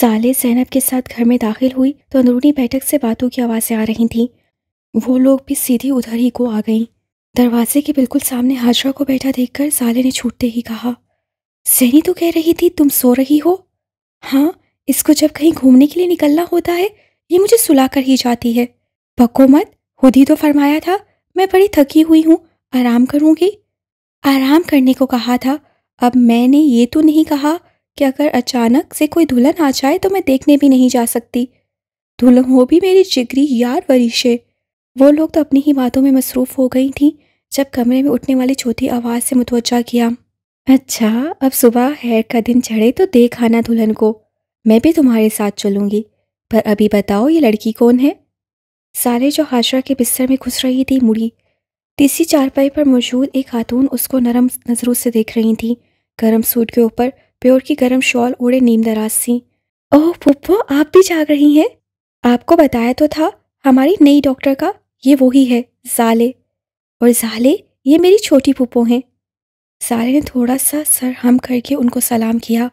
साले जैनब के साथ घर में दाखिल हुई तो अंदरूनी बैठक से बातों की आवाज़ें आ रही थीं वो लोग भी सीधी उधर ही को आ गईं दरवाजे के बिल्कुल सामने हाजरा को बैठा देखकर साले ने छूटते ही कहा सैनी तो कह रही थी तुम सो रही हो हाँ इसको जब कहीं घूमने के लिए निकलना होता है ये मुझे सुला कर ही जाती है पको मत खुद ही तो फरमाया था मैं बड़ी थकी हुई हूँ आराम करूँगी आराम करने को कहा था अब मैंने ये तो नहीं कहा कि अगर अचानक से कोई दुल्हन आ जाए तो मैं देखने भी नहीं जा सकती दुल्हन हो भी मेरी जिगरी यार वरीशे वो लोग तो अपनी ही बातों में मसरूफ़ हो गई थी जब कमरे में उठने वाली छोटी आवाज़ से मुतवजा किया अच्छा अब सुबह हैर का दिन चढ़े तो देख आना दुल्हन को मैं भी तुम्हारे साथ चलूँगी पर अभी बताओ ये लड़की कौन है सारे जो हाशरा के बिस्तर में घुस रही थी मुड़ी तीसरी चारपाई पर मौजूद एक खातून उसको नरम नज़रों से देख रही थी गर्म सूट के ऊपर प्योर की गर्म शॉल ओढ़े दराज सी ओह पुप्पो आप भी जाग रही हैं आपको बताया तो था हमारी नई डॉक्टर का ये वो ही है जाले और जाले ये मेरी छोटी पुप्पो हैं जाले ने थोड़ा सा सर हम करके उनको सलाम किया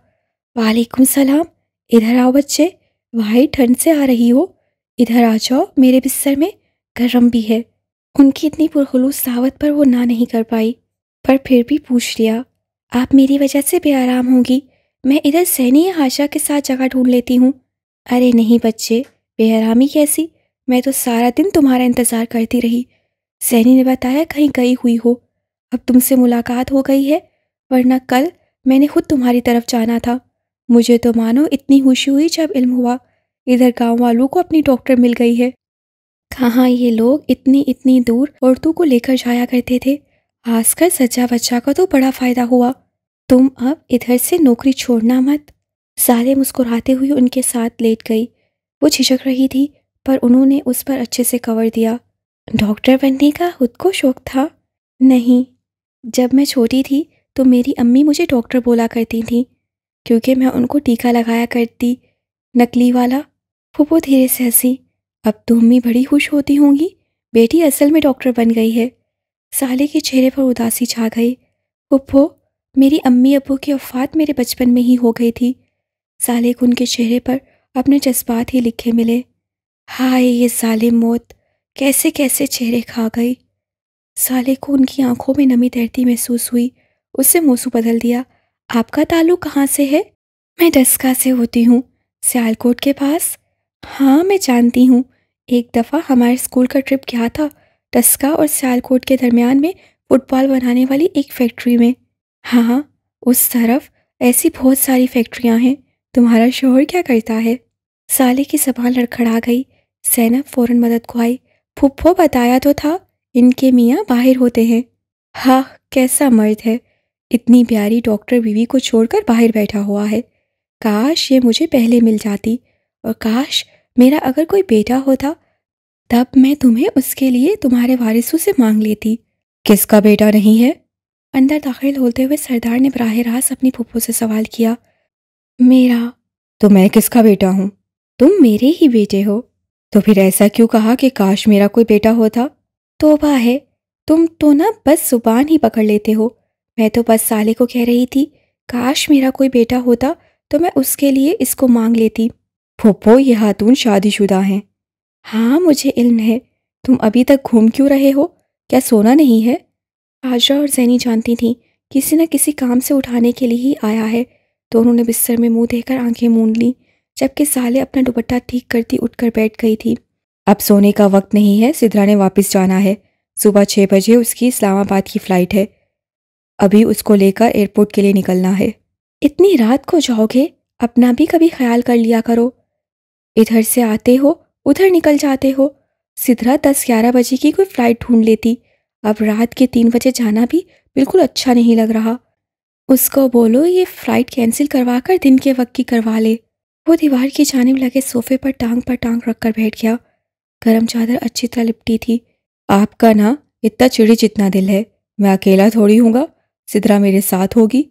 वालेकुम सलाम इधर आओ बच्चे भाई ठंड से आ रही हो इधर आ जाओ मेरे बिस्तर में गर्म भी है उनकी इतनी पुरखलूस दावत पर वो ना नहीं कर पाई पर फिर भी पूछ लिया आप मेरी वजह से बेआराम होंगी मैं इधर सहनी या के साथ जगह ढूंढ लेती हूँ अरे नहीं बच्चे बेहरामी कैसी मैं तो सारा दिन तुम्हारा इंतज़ार करती रही सहनी ने बताया कहीं गई हुई हो अब तुमसे मुलाकात हो गई है वरना कल मैंने खुद तुम्हारी तरफ जाना था मुझे तो मानो इतनी खुशी हुई जब इल्म हुआ इधर गांव वालों को अपनी डॉक्टर मिल गई है कहाँ ये लोग इतनी इतनी दूर औरतों को लेकर जाया करते थे भास्कर सच्चा बच्चा का तो बड़ा फायदा हुआ तुम अब इधर से नौकरी छोड़ना मत सारे मुस्कुराते हुए उनके साथ लेट गई वो झिझक रही थी पर उन्होंने उस पर अच्छे से कवर दिया डॉक्टर बनने का खुद को शौक था नहीं जब मैं छोटी थी तो मेरी अम्मी मुझे डॉक्टर बोला करती थी क्योंकि मैं उनको टीका लगाया करती नकली वाला फूफो धीरे से हंसी अब तो अम्मी बड़ी खुश होती होंगी बेटी असल में डॉक्टर बन गई है साले के चेहरे पर उदासी छा गई उप्पो मेरी अम्मी अबू की वफात मेरे बचपन में ही हो गई थी साले को उनके चेहरे पर अपने जज्बात ही लिखे मिले हाय ये साले मौत कैसे कैसे चेहरे खा गई साले को उनकी आंखों में नमी तैरती महसूस हुई उससे मौसू बदल दिया आपका ताल्लुक कहाँ से है मैं डस्का से होती हूँ सियालकोट के पास हाँ मैं जानती हूँ एक दफ़ा हमारे स्कूल का ट्रिप क्या था टस्का और सियालकोट के दरमियान में फुटबॉल बनाने वाली एक फैक्ट्री में हाँ हाँ उस तरफ ऐसी बहुत सारी फैक्ट्रियाँ हैं तुम्हारा शोहर क्या करता है साले की जबान लड़खड़ा गई सैनब फ़ौर मदद को आई फुप्फो बताया तो था इनके मियाँ बाहर होते हैं हाँ कैसा मर्द है इतनी प्यारी डॉक्टर बीवी को छोड़कर बाहर बैठा हुआ है काश ये मुझे पहले मिल जाती और काश मेरा अगर कोई बेटा होता तब मैं तुम्हें उसके लिए तुम्हारे वारिसों से मांग लेती किसका बेटा नहीं है अंदर दाखिल होते हुए सरदार ने बराह रास्त अपनी फूफो से सवाल किया मेरा तो मैं किसका बेटा हूँ तुम मेरे ही बेटे हो तो फिर ऐसा क्यों कहा कि काश मेरा कोई बेटा होता तोबा है तुम तो ना बस जुबान ही पकड़ लेते हो मैं तो बस साले को कह रही थी काश मेरा कोई बेटा होता तो मैं उसके लिए इसको मांग लेती फूफो ये हाथून शादीशुदा हैं हाँ मुझे इल्म है तुम अभी तक घूम क्यों रहे हो क्या सोना नहीं है आजरा और जैनी जानती थीं किसी न किसी काम से उठाने के लिए ही आया है दोनों ने बिस्तर में मुंह देकर आंखें मूंद लीं जबकि साले अपना दुपट्टा ठीक करती उठकर बैठ गई थी अब सोने का वक्त नहीं है सिद्रा ने वापस जाना है सुबह छः बजे उसकी इस्लामाबाद की फ़्लाइट है अभी उसको लेकर एयरपोर्ट के लिए निकलना है इतनी रात को जाओगे अपना भी कभी ख्याल कर लिया करो इधर से आते हो उधर निकल जाते हो सिधरा दस ग्यारह बजे की कोई फ्लाइट ढूंढ लेती अब रात के तीन बजे जाना भी बिल्कुल अच्छा नहीं लग रहा उसको बोलो ये फ्लाइट कैंसिल करवा कर दिन के वक्त की करवा ले वो दीवार की जानब लगे सोफे पर टांग पर टांग रख कर बैठ गया गर्म चादर अच्छी तरह लिपटी थी आपका ना इतना चिड़ी जितना दिल है मैं अकेला थोड़ी हूँगा सिधरा मेरे साथ होगी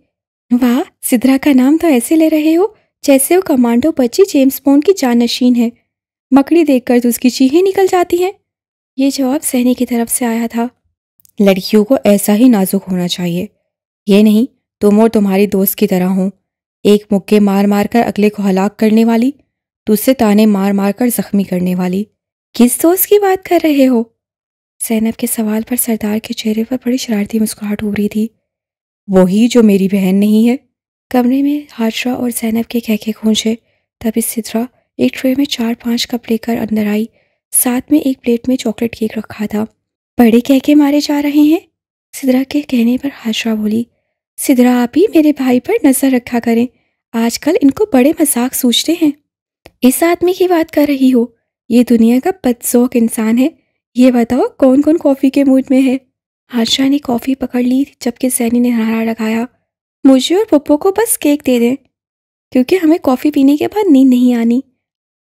वाह सिद्रा का नाम तो ऐसे ले रहे हो जैसे वो कमांडो बच्ची जेम्स बोन की जानशीन है मकड़ी देखकर तो उसकी चीहें निकल जाती हैं ये जवाब सहनी की तरफ से आया था लड़कियों को ऐसा ही नाजुक होना चाहिए ये नहीं तुम तो और तुम्हारी दोस्त की तरह हो एक मुक्के मार मार कर अगले को हलाक करने वाली दूसरे ताने मार मार कर जख्मी करने वाली किस दोस्त की बात कर रहे हो सैनब के सवाल पर सरदार के चेहरे पर बड़ी शरारती मुस्कुराहट हो रही थी वही जो मेरी बहन नहीं है कमरे में हाजरा और सैनब के कहके खूंचे तभी सिद्रा एक ट्रे में चार पांच कप लेकर अंदर आई साथ में एक प्लेट में चॉकलेट केक रखा था बड़े कह के मारे जा रहे हैं सिदरा के कहने पर हाशरा बोली सिदरा आप ही मेरे भाई पर नज़र रखा करें आजकल इनको बड़े मजाक सूझते हैं इस आदमी की बात कर रही हो ये दुनिया का बदसौक इंसान है ये बताओ कौन कौन कॉफ़ी के मूड में है हाशरा ने कॉफ़ी पकड़ ली जबकि सैनी ने नारा लगाया मुझे और पप्पो को बस केक दे दें क्योंकि हमें कॉफ़ी पीने के बाद नींद नहीं आनी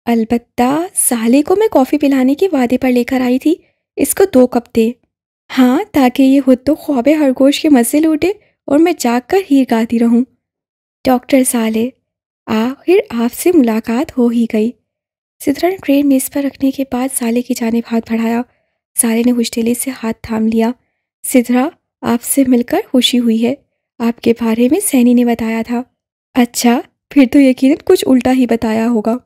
अलबत्ता साले को मैं कॉफ़ी पिलाने के वादे पर लेकर आई थी इसको दो कप दे हाँ ताकि ये खुद तो ख्वाब खरगोश के मज़े लूटे और मैं जाग कर हीर गाती रहूँ डॉक्टर साले आखिर आपसे मुलाकात हो ही गई सिदरन ट्रेन मेज़ पर रखने के बाद साले की जानब हाथ बढ़ाया साले ने खुशदिली से हाथ थाम लिया सिदरा आपसे मिलकर खुशी हुई है आपके बारे में सैनी ने बताया था अच्छा फिर तो यकीनन कुछ उल्टा ही बताया होगा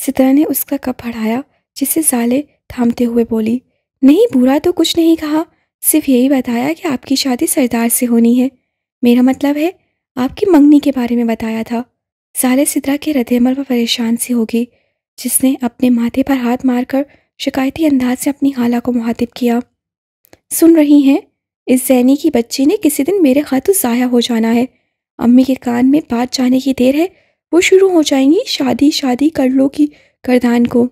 सितरा ने उसका कप हड़ाया जिसे साले थामते हुए बोली नहीं बुरा तो कुछ नहीं कहा सिर्फ यही बताया कि आपकी शादी सरदार से होनी है मेरा मतलब है आपकी मंगनी के बारे में बताया था साले सिद्रा के रद्देमल पर परेशान सी होगी जिसने अपने माथे पर हाथ मारकर शिकायती अंदाज से अपनी खाला को मुहातिब किया सुन रही हैं इस जैनी की बच्ची ने किसी दिन मेरे खातू ज़ाया हो जाना है अम्मी के कान में बात जाने की देर है वो शुरू हो जाएंगी शादी शादी कर लो की करदान को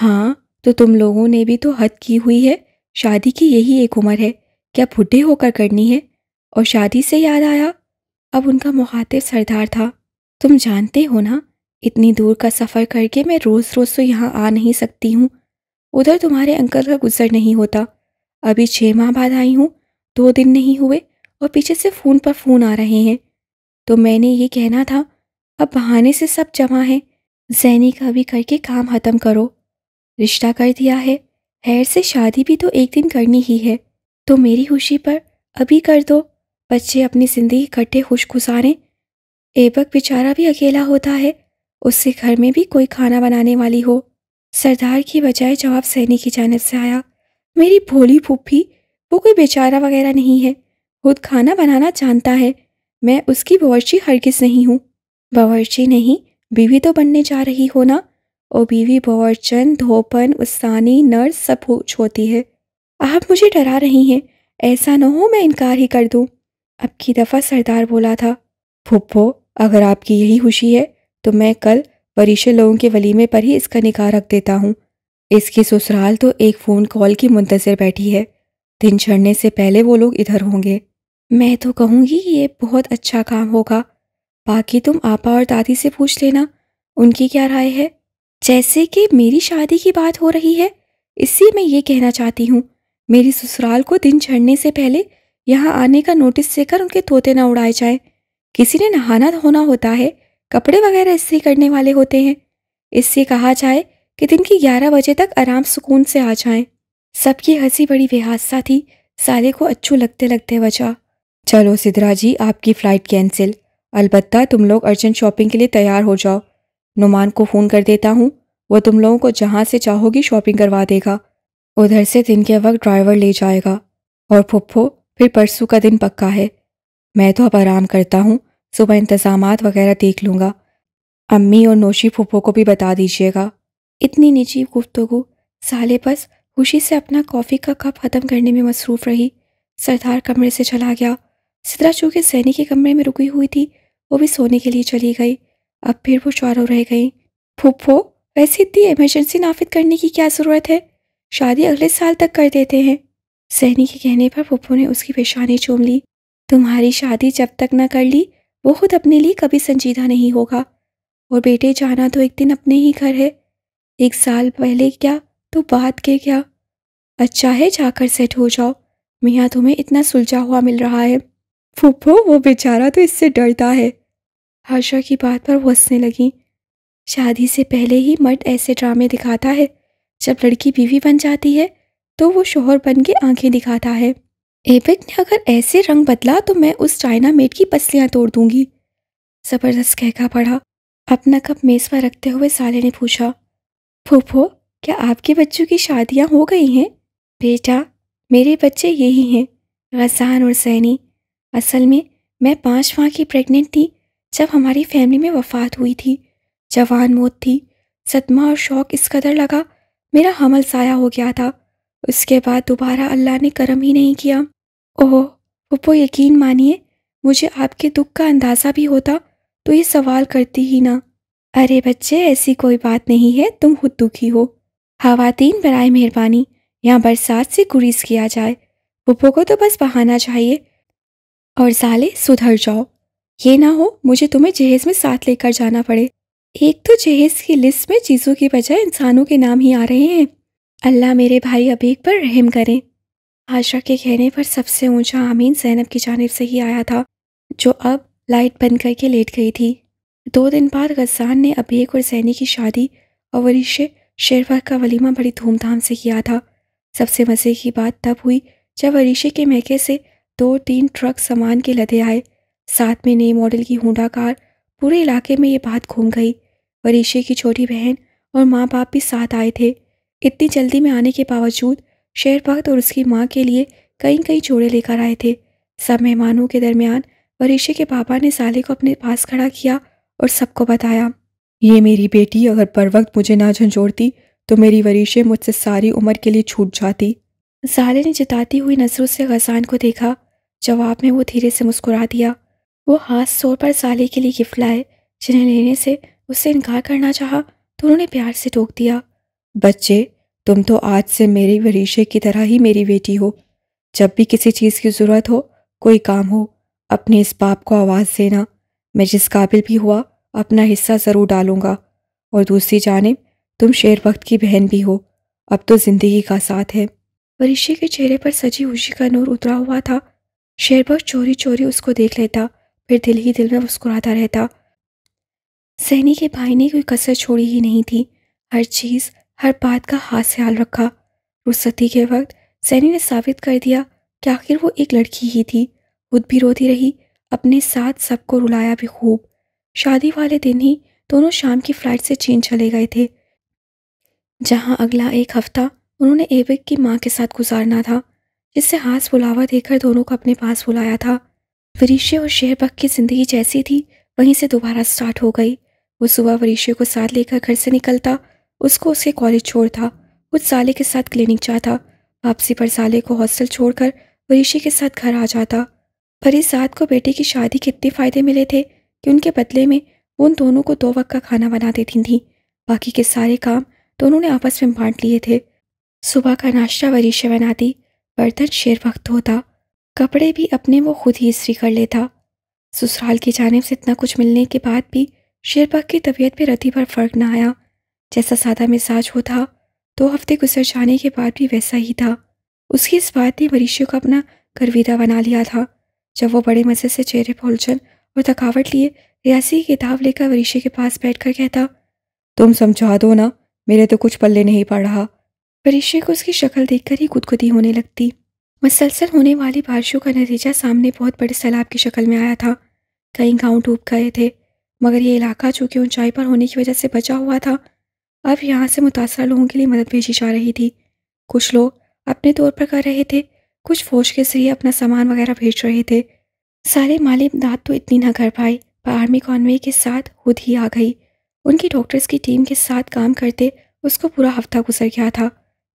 हाँ तो तुम लोगों ने भी तो हद की हुई है शादी की यही एक उम्र है क्या बुढ़े होकर करनी है और शादी से याद आया अब उनका मुखातिब सरदार था तुम जानते हो ना इतनी दूर का सफ़र करके मैं रोज़ रोज़ तो यहाँ आ नहीं सकती हूँ उधर तुम्हारे अंकल का गुजर नहीं होता अभी छः माह बाद आई हूँ दो दिन नहीं हुए और पीछे से फ़ोन पर फ़ोन आ रहे हैं तो मैंने ये कहना था अब बहाने से सब जमा है जैनी का भी करके काम ख़त्म करो रिश्ता कर दिया है हैर से शादी भी तो एक दिन करनी ही है तो मेरी खुशी पर अभी कर दो बच्चे अपनी ज़िंदगी इकट्ठे खुश गुजारें एबक बेचारा भी अकेला होता है उससे घर में भी कोई खाना बनाने वाली हो सरदार की बजाय जवाब सैनी की जानब से आया मेरी भोली फूफी वो कोई बेचारा वगैरह नहीं है खुद खाना बनाना जानता है मैं उसकी बवर्ची हरगिज़ नहीं हूँ बावर्ची नहीं बीवी तो बनने जा रही हो ना ओ बीवी बावर्चन धोपन उस्तानी नर्स सब कुछ होती है आप मुझे डरा रही हैं ऐसा ना हो मैं इनकार ही कर दूं। अब की दफ़ा सरदार बोला था फुप्पो अगर आपकी यही खुशी है तो मैं कल वरीशे लोगों के वलीमे पर ही इसका निकाह रख देता हूँ इसकी ससुराल तो एक फ़ोन कॉल की मुंतज़र बैठी है दिन चढ़ने से पहले वो लोग इधर होंगे मैं तो कहूँगी ये बहुत अच्छा काम होगा बाकी तुम आपा और दादी से पूछ लेना उनकी क्या राय है जैसे कि मेरी शादी की बात हो रही है इससे मैं ये कहना चाहती हूँ मेरी ससुराल को दिन चढ़ने से पहले यहाँ आने का नोटिस देकर उनके तोते ना उड़ाए जाए किसी ने नहाना धोना होता है कपड़े वगैरह इससे करने वाले होते हैं इससे कहा जाए कि दिन की ग्यारह बजे तक आराम सुकून से आ जाएं। सबकी हंसी बड़ी बेहादसा थी साले को अच्छू लगते लगते बचा चलो सिद्धरा जी आपकी फ़्लाइट कैंसिल अलबत्ता तुम लोग अर्जेंट शॉपिंग के लिए तैयार हो जाओ नुमान को फ़ोन कर देता हूँ वो तुम लोगों को जहाँ से चाहोगी शॉपिंग करवा देगा उधर से दिन के वक्त ड्राइवर ले जाएगा और फुप्फो फिर परसों का दिन पक्का है मैं तो अब आराम करता हूँ सुबह इंतजाम वगैरह देख लूँगा अम्मी और नोशी फुप्फो को भी बता दीजिएगा इतनी निजी गुफ्तगु साले बस खुशी से अपना कॉफ़ी का कप ख़त्म करने में मसरूफ़ रही सरदार कमरे से चला गया सिद्रा चूँकि सैनी के कमरे में रुकी हुई थी वो भी सोने के लिए चली गई अब फिर वो चारों रह गई फूफो वैसे इतनी इमरजेंसी नाफिद करने की क्या ज़रूरत है शादी अगले साल तक कर देते हैं सहनी के कहने पर फूफो ने उसकी पेशानी चूम ली तुम्हारी शादी जब तक ना कर ली वो खुद अपने लिए कभी संजीदा नहीं होगा और बेटे जाना तो एक दिन अपने ही घर है एक साल पहले क्या तो बाद के क्या अच्छा है जाकर सेट हो जाओ मियाँ तुम्हें इतना सुलझा हुआ मिल रहा है फूफो वो बेचारा तो इससे डरता है हर्षा की बात पर वो हंसने लगी शादी से पहले ही मर्द ऐसे ड्रामे दिखाता है जब लड़की बीवी बन जाती है तो वो शोहर बन के आंखें दिखाता है एपिक ने अगर ऐसे रंग बदला तो मैं उस चाइना मेड की पसलियाँ तोड़ दूंगी ज़बरदस्त कहका पड़ा अपना कप मेज़ पर रखते हुए साले ने पूछा फूफो क्या आपके बच्चों की शादियाँ हो गई हैं बेटा मेरे बच्चे यही हैं गजान और सैनी असल में मैं पाँच माह की प्रेग्नेंट थी जब हमारी फैमिली में वफात हुई थी जवान मौत थी सदमा और शौक इस कदर लगा मेरा हमल साया हो गया था उसके बाद दोबारा अल्लाह ने करम ही नहीं किया ओह पप्पो यकीन मानिए मुझे आपके दुख का अंदाज़ा भी होता तो ये सवाल करती ही ना अरे बच्चे ऐसी कोई बात नहीं है तुम खुद दुखी हो खातन बरए मेहरबानी यहाँ बरसात से गुरीज किया जाए पप्पो को तो बस बहाना चाहिए और साले सुधर जाओ ये ना हो मुझे तुम्हें जहेज़ में साथ लेकर जाना पड़े एक तो जहेज़ की लिस्ट में चीज़ों की बजाय इंसानों के नाम ही आ रहे हैं अल्लाह मेरे भाई अबीक पर रहम करें आशा के कहने पर सबसे ऊंचा आमीन जैनब की जानब से ही आया था जो अब लाइट बंद करके लेट गई थी दो दिन बाद गजान ने अबीक और जैनी की शादी और वरीशे शेरवा का वलीमा बड़ी धूमधाम से किया था सबसे मज़े की बात तब हुई जब वरीशे के महके से दो तीन ट्रक सामान के लदे आए साथ में नए मॉडल की हुडा कार पूरे इलाके में ये बात घूम गई वरीशे की छोटी बहन और माँ बाप भी साथ आए थे इतनी जल्दी में आने के बावजूद शेर भक्त और उसकी माँ के लिए कई कई जोड़े लेकर आए थे सब मेहमानों के दरमियान वरीशे के पापा ने साले को अपने पास खड़ा किया और सबको बताया ये मेरी बेटी अगर पर वक्त मुझे ना झंझोड़ती तो मेरी वरीशे मुझसे सारी उम्र के लिए छूट जाती साले ने जिताती हुई नजरों से गसान को देखा जवाब में वो धीरे से मुस्कुरा दिया वो हाथ सोर पर साले के लिए गिफ्ट लाए जिन्हें लेने से उससे इनकार करना चाहा तो उन्होंने प्यार से टोक दिया बच्चे तुम तो आज से मेरे वरीशे की तरह ही मेरी बेटी हो जब भी किसी चीज़ की ज़रूरत हो कोई काम हो अपने इस बाप को आवाज़ देना मैं जिस काबिल भी हुआ अपना हिस्सा ज़रूर डालूंगा और दूसरी जानब तुम शेर वक्त की बहन भी हो अब तो ज़िंदगी का साथ है वरीशे के चेहरे पर सजी खुशी का नूर उतरा हुआ था शेरबख्त चोरी चोरी उसको देख लेता फिर दिल ही दिल में मुस्कुराता रहता सहनी के भाई ने कोई कसर छोड़ी ही नहीं थी हर चीज़ हर बात का हाथ ख्याल रखा रुसती के वक्त सैनी ने साबित कर दिया कि आखिर वो एक लड़की ही थी खुद भी रोती रही अपने साथ सबको रुलाया भी खूब शादी वाले दिन ही दोनों शाम की फ्लाइट से चीन चले गए थे जहां अगला एक हफ्ता उन्होंने एविक की माँ के साथ गुजारना था जिससे हाथ बुलावा देकर दोनों को अपने पास बुलाया था वरीशे और शेहबग की ज़िंदगी जैसी थी वहीं से दोबारा स्टार्ट हो गई वो सुबह वरीशे को साथ लेकर घर से निकलता उसको उसके कॉलेज छोड़ता कुछ साले के साथ क्लिनिक जाता वापसी पर साले को हॉस्टल छोड़कर वरीशे के साथ घर आ जाता पर इस रात को बेटे की शादी के इतने फ़ायदे मिले थे कि उनके बदले में वो उन दोनों को दो वक्त का खाना बना देती थी बाकी के सारे काम दोनों ने आपस में बांट लिए थे सुबह का नाश्ता वरीशे बनाती बर्तन शेर वक्त होता कपड़े भी अपने वो खुद ही इस्त्री कर लेता ससुराल की जानब से इतना कुछ मिलने के बाद भी शेरबाग की तबीयत पर रती भर फर्क ना आया जैसा सादा मिजाज होता दो हफ्ते गुजर जाने के बाद भी वैसा ही था उसकी इस बात ने मरीशियों को अपना करविदा बना लिया था जब वो बड़े मज़े से चेहरे पर उलझन और थकावट लिए रियासी की किताब लेकर वरीशे के पास बैठ कर कहता तुम समझा दो ना मेरे तो कुछ पल्ले नहीं पड़ रहा वरीशे को उसकी शक्ल देखकर ही खुदकुदी होने लगती मुसलसल होने वाली बारिशों का नतीजा सामने बहुत बड़े सैलाब की शक्ल में आया था कई गांव डूब गए थे मगर ये इलाका चूंकि ऊंचाई पर होने की वजह से बचा हुआ था अब यहाँ से मुतासर लोगों के लिए मदद भेजी जा रही थी कुछ लोग अपने तौर पर कर रहे थे कुछ फौज के जरिए अपना सामान वगैरह भेज रहे थे सारे माली इमदाद तो इतनी ना कर पाई पर आर्मी कॉन्वे के साथ खुद ही आ गई उनकी डॉक्टर्स की टीम के साथ काम करते उसको पूरा हफ्ता गुजर गया था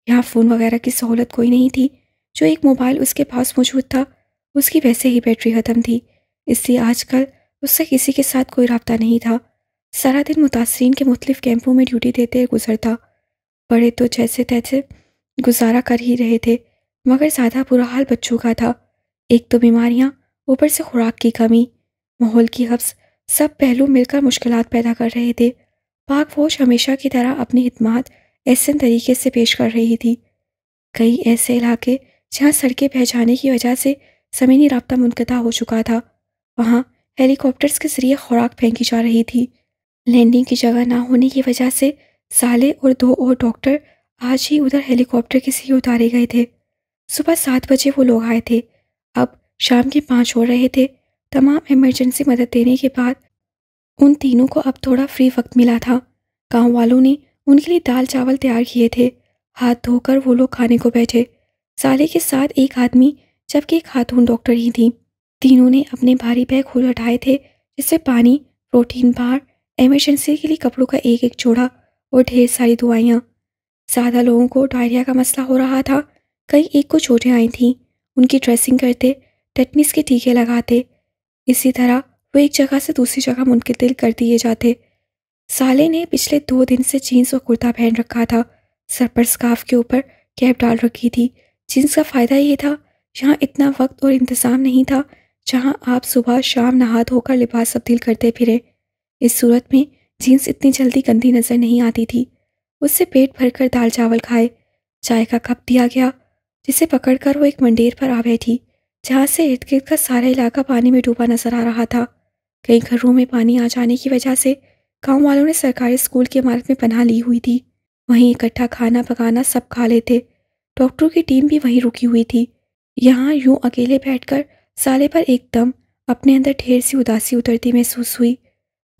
यहाँ फ़ोन वगैरह की सहूलत कोई नहीं थी जो एक मोबाइल उसके पास मौजूद था उसकी वैसे ही बैटरी ख़त्म थी इसलिए आजकल उसका किसी के साथ कोई रबता नहीं था सारा दिन मुतासरीन के मुख्तफ कैंपों में ड्यूटी देते गुजरता बड़े तो जैसे तैसे गुजारा कर ही रहे थे मगर ज़्यादा बुरा हाल बच्चों का था एक तो बीमारियाँ ऊपर से खुराक की कमी माहौल की हफ्स सब पहलू मिलकर मुश्किल पैदा कर रहे थे पाक फौज हमेशा की तरह अपनी खदमात ऐसे तरीके से पेश कर रही थी कई ऐसे इलाके जहाँ सड़कें बह जाने की वजह से ज़मीनी रबता मुनकता हो चुका था वहाँ हेलीकॉप्टर्स के ज़रिए खुराक फेंकी जा रही थी लैंडिंग की जगह ना होने की वजह से साले और दो और डॉक्टर आज ही उधर हेलीकॉप्टर के सी उतारे गए थे सुबह सात बजे वो लोग आए थे अब शाम के पाँच हो रहे थे तमाम इमरजेंसी मदद देने के बाद उन तीनों को अब थोड़ा फ्री वक्त मिला था गांव वालों ने उनके लिए दाल चावल तैयार किए थे हाथ धोकर वो लोग खाने को बैठे साले के साथ एक आदमी जबकि एक खातून डॉक्टर ही थी तीनों ने अपने भारी बैग खोल उठाए थे जिससे पानी प्रोटीन बार एमरजेंसी के लिए कपड़ों का एक एक जोड़ा और ढेर सारी दवाइयाँ ज़्यादा लोगों को डायरिया का मसला हो रहा था कई एक को चोटें आई थीं उनकी ड्रेसिंग करते टेटनिस के टीके लगाते इसी तरह वो एक जगह से दूसरी जगह मुंतकिल कर दिए जाते साले ने पिछले दो दिन से जीन्स और कुर्ता पहन रखा था सर पर स्काफ के ऊपर कैप डाल रखी थी जींस का फ़ायदा ये था जहाँ इतना वक्त और इंतज़ाम नहीं था जहाँ आप सुबह शाम नहा धोकर लिबास तब्दील करते फिरें इस सूरत में जीन्स इतनी जल्दी गंदी नज़र नहीं आती थी उससे पेट भरकर दाल चावल खाए चाय का कप दिया गया जिसे पकड़कर वो एक मंडेर पर आ बैठी जहाँ से इर्द गिर्द का सारा इलाका पानी में डूबा नजर आ रहा था कई घरों में पानी आ जाने की वजह से गाँव वालों ने सरकारी स्कूल की इमारत में पनाह ली हुई थी वहीं इकट्ठा खाना पकाना सब खा लेते डॉक्टरों की टीम भी वहीं रुकी हुई थी यहाँ यूं अकेले बैठकर साले पर एकदम अपने अंदर ढेर सी उदासी उतरती महसूस हुई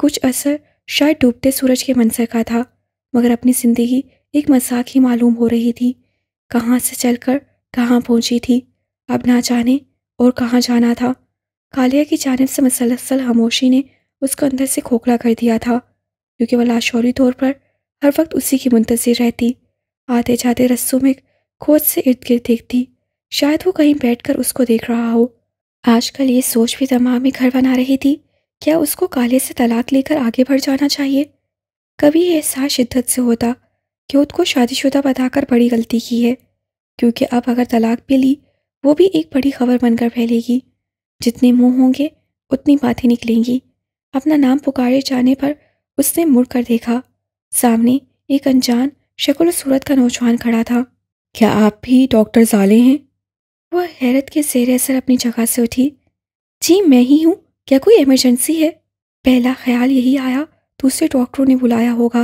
कुछ असर शायद डूबते सूरज के मंसर का था मगर अपनी ज़िंदगी एक मजाक ही मालूम हो रही थी कहाँ से चलकर कहाँ पहुँची थी अब ना जाने और कहाँ जाना था कालिया की जानब से मसलसल खामोशी ने उसको अंदर से खोखला कर दिया था क्योंकि वह लाशौरी तौर पर हर वक्त उसी की मुंतजर रहती आते जाते रस्सों में खोज से इर्द गिर्द देखती शायद वो कहीं बैठकर उसको देख रहा हो आजकल ये सोच भी दमा में घर बना रही थी क्या उसको काले से तलाक लेकर आगे बढ़ जाना चाहिए कभी ये एहसास शिद्दत से होता कि खुद को शादीशुदा बताकर बड़ी गलती की है क्योंकि अब अगर तलाक भी ली वो भी एक बड़ी खबर बनकर फैलेगी जितने मुंह होंगे उतनी बातें निकलेंगी अपना नाम पुकारे जाने पर उसने मुड़ कर देखा सामने एक अनजान शक्ल सूरत का नौजवान खड़ा था क्या आप भी डॉक्टर ज़ाले हैं वह हैरत के सेर असर अपनी जगह से उठी जी मैं ही हूँ क्या कोई इमरजेंसी है पहला ख्याल यही आया दूसरे डॉक्टरों ने बुलाया होगा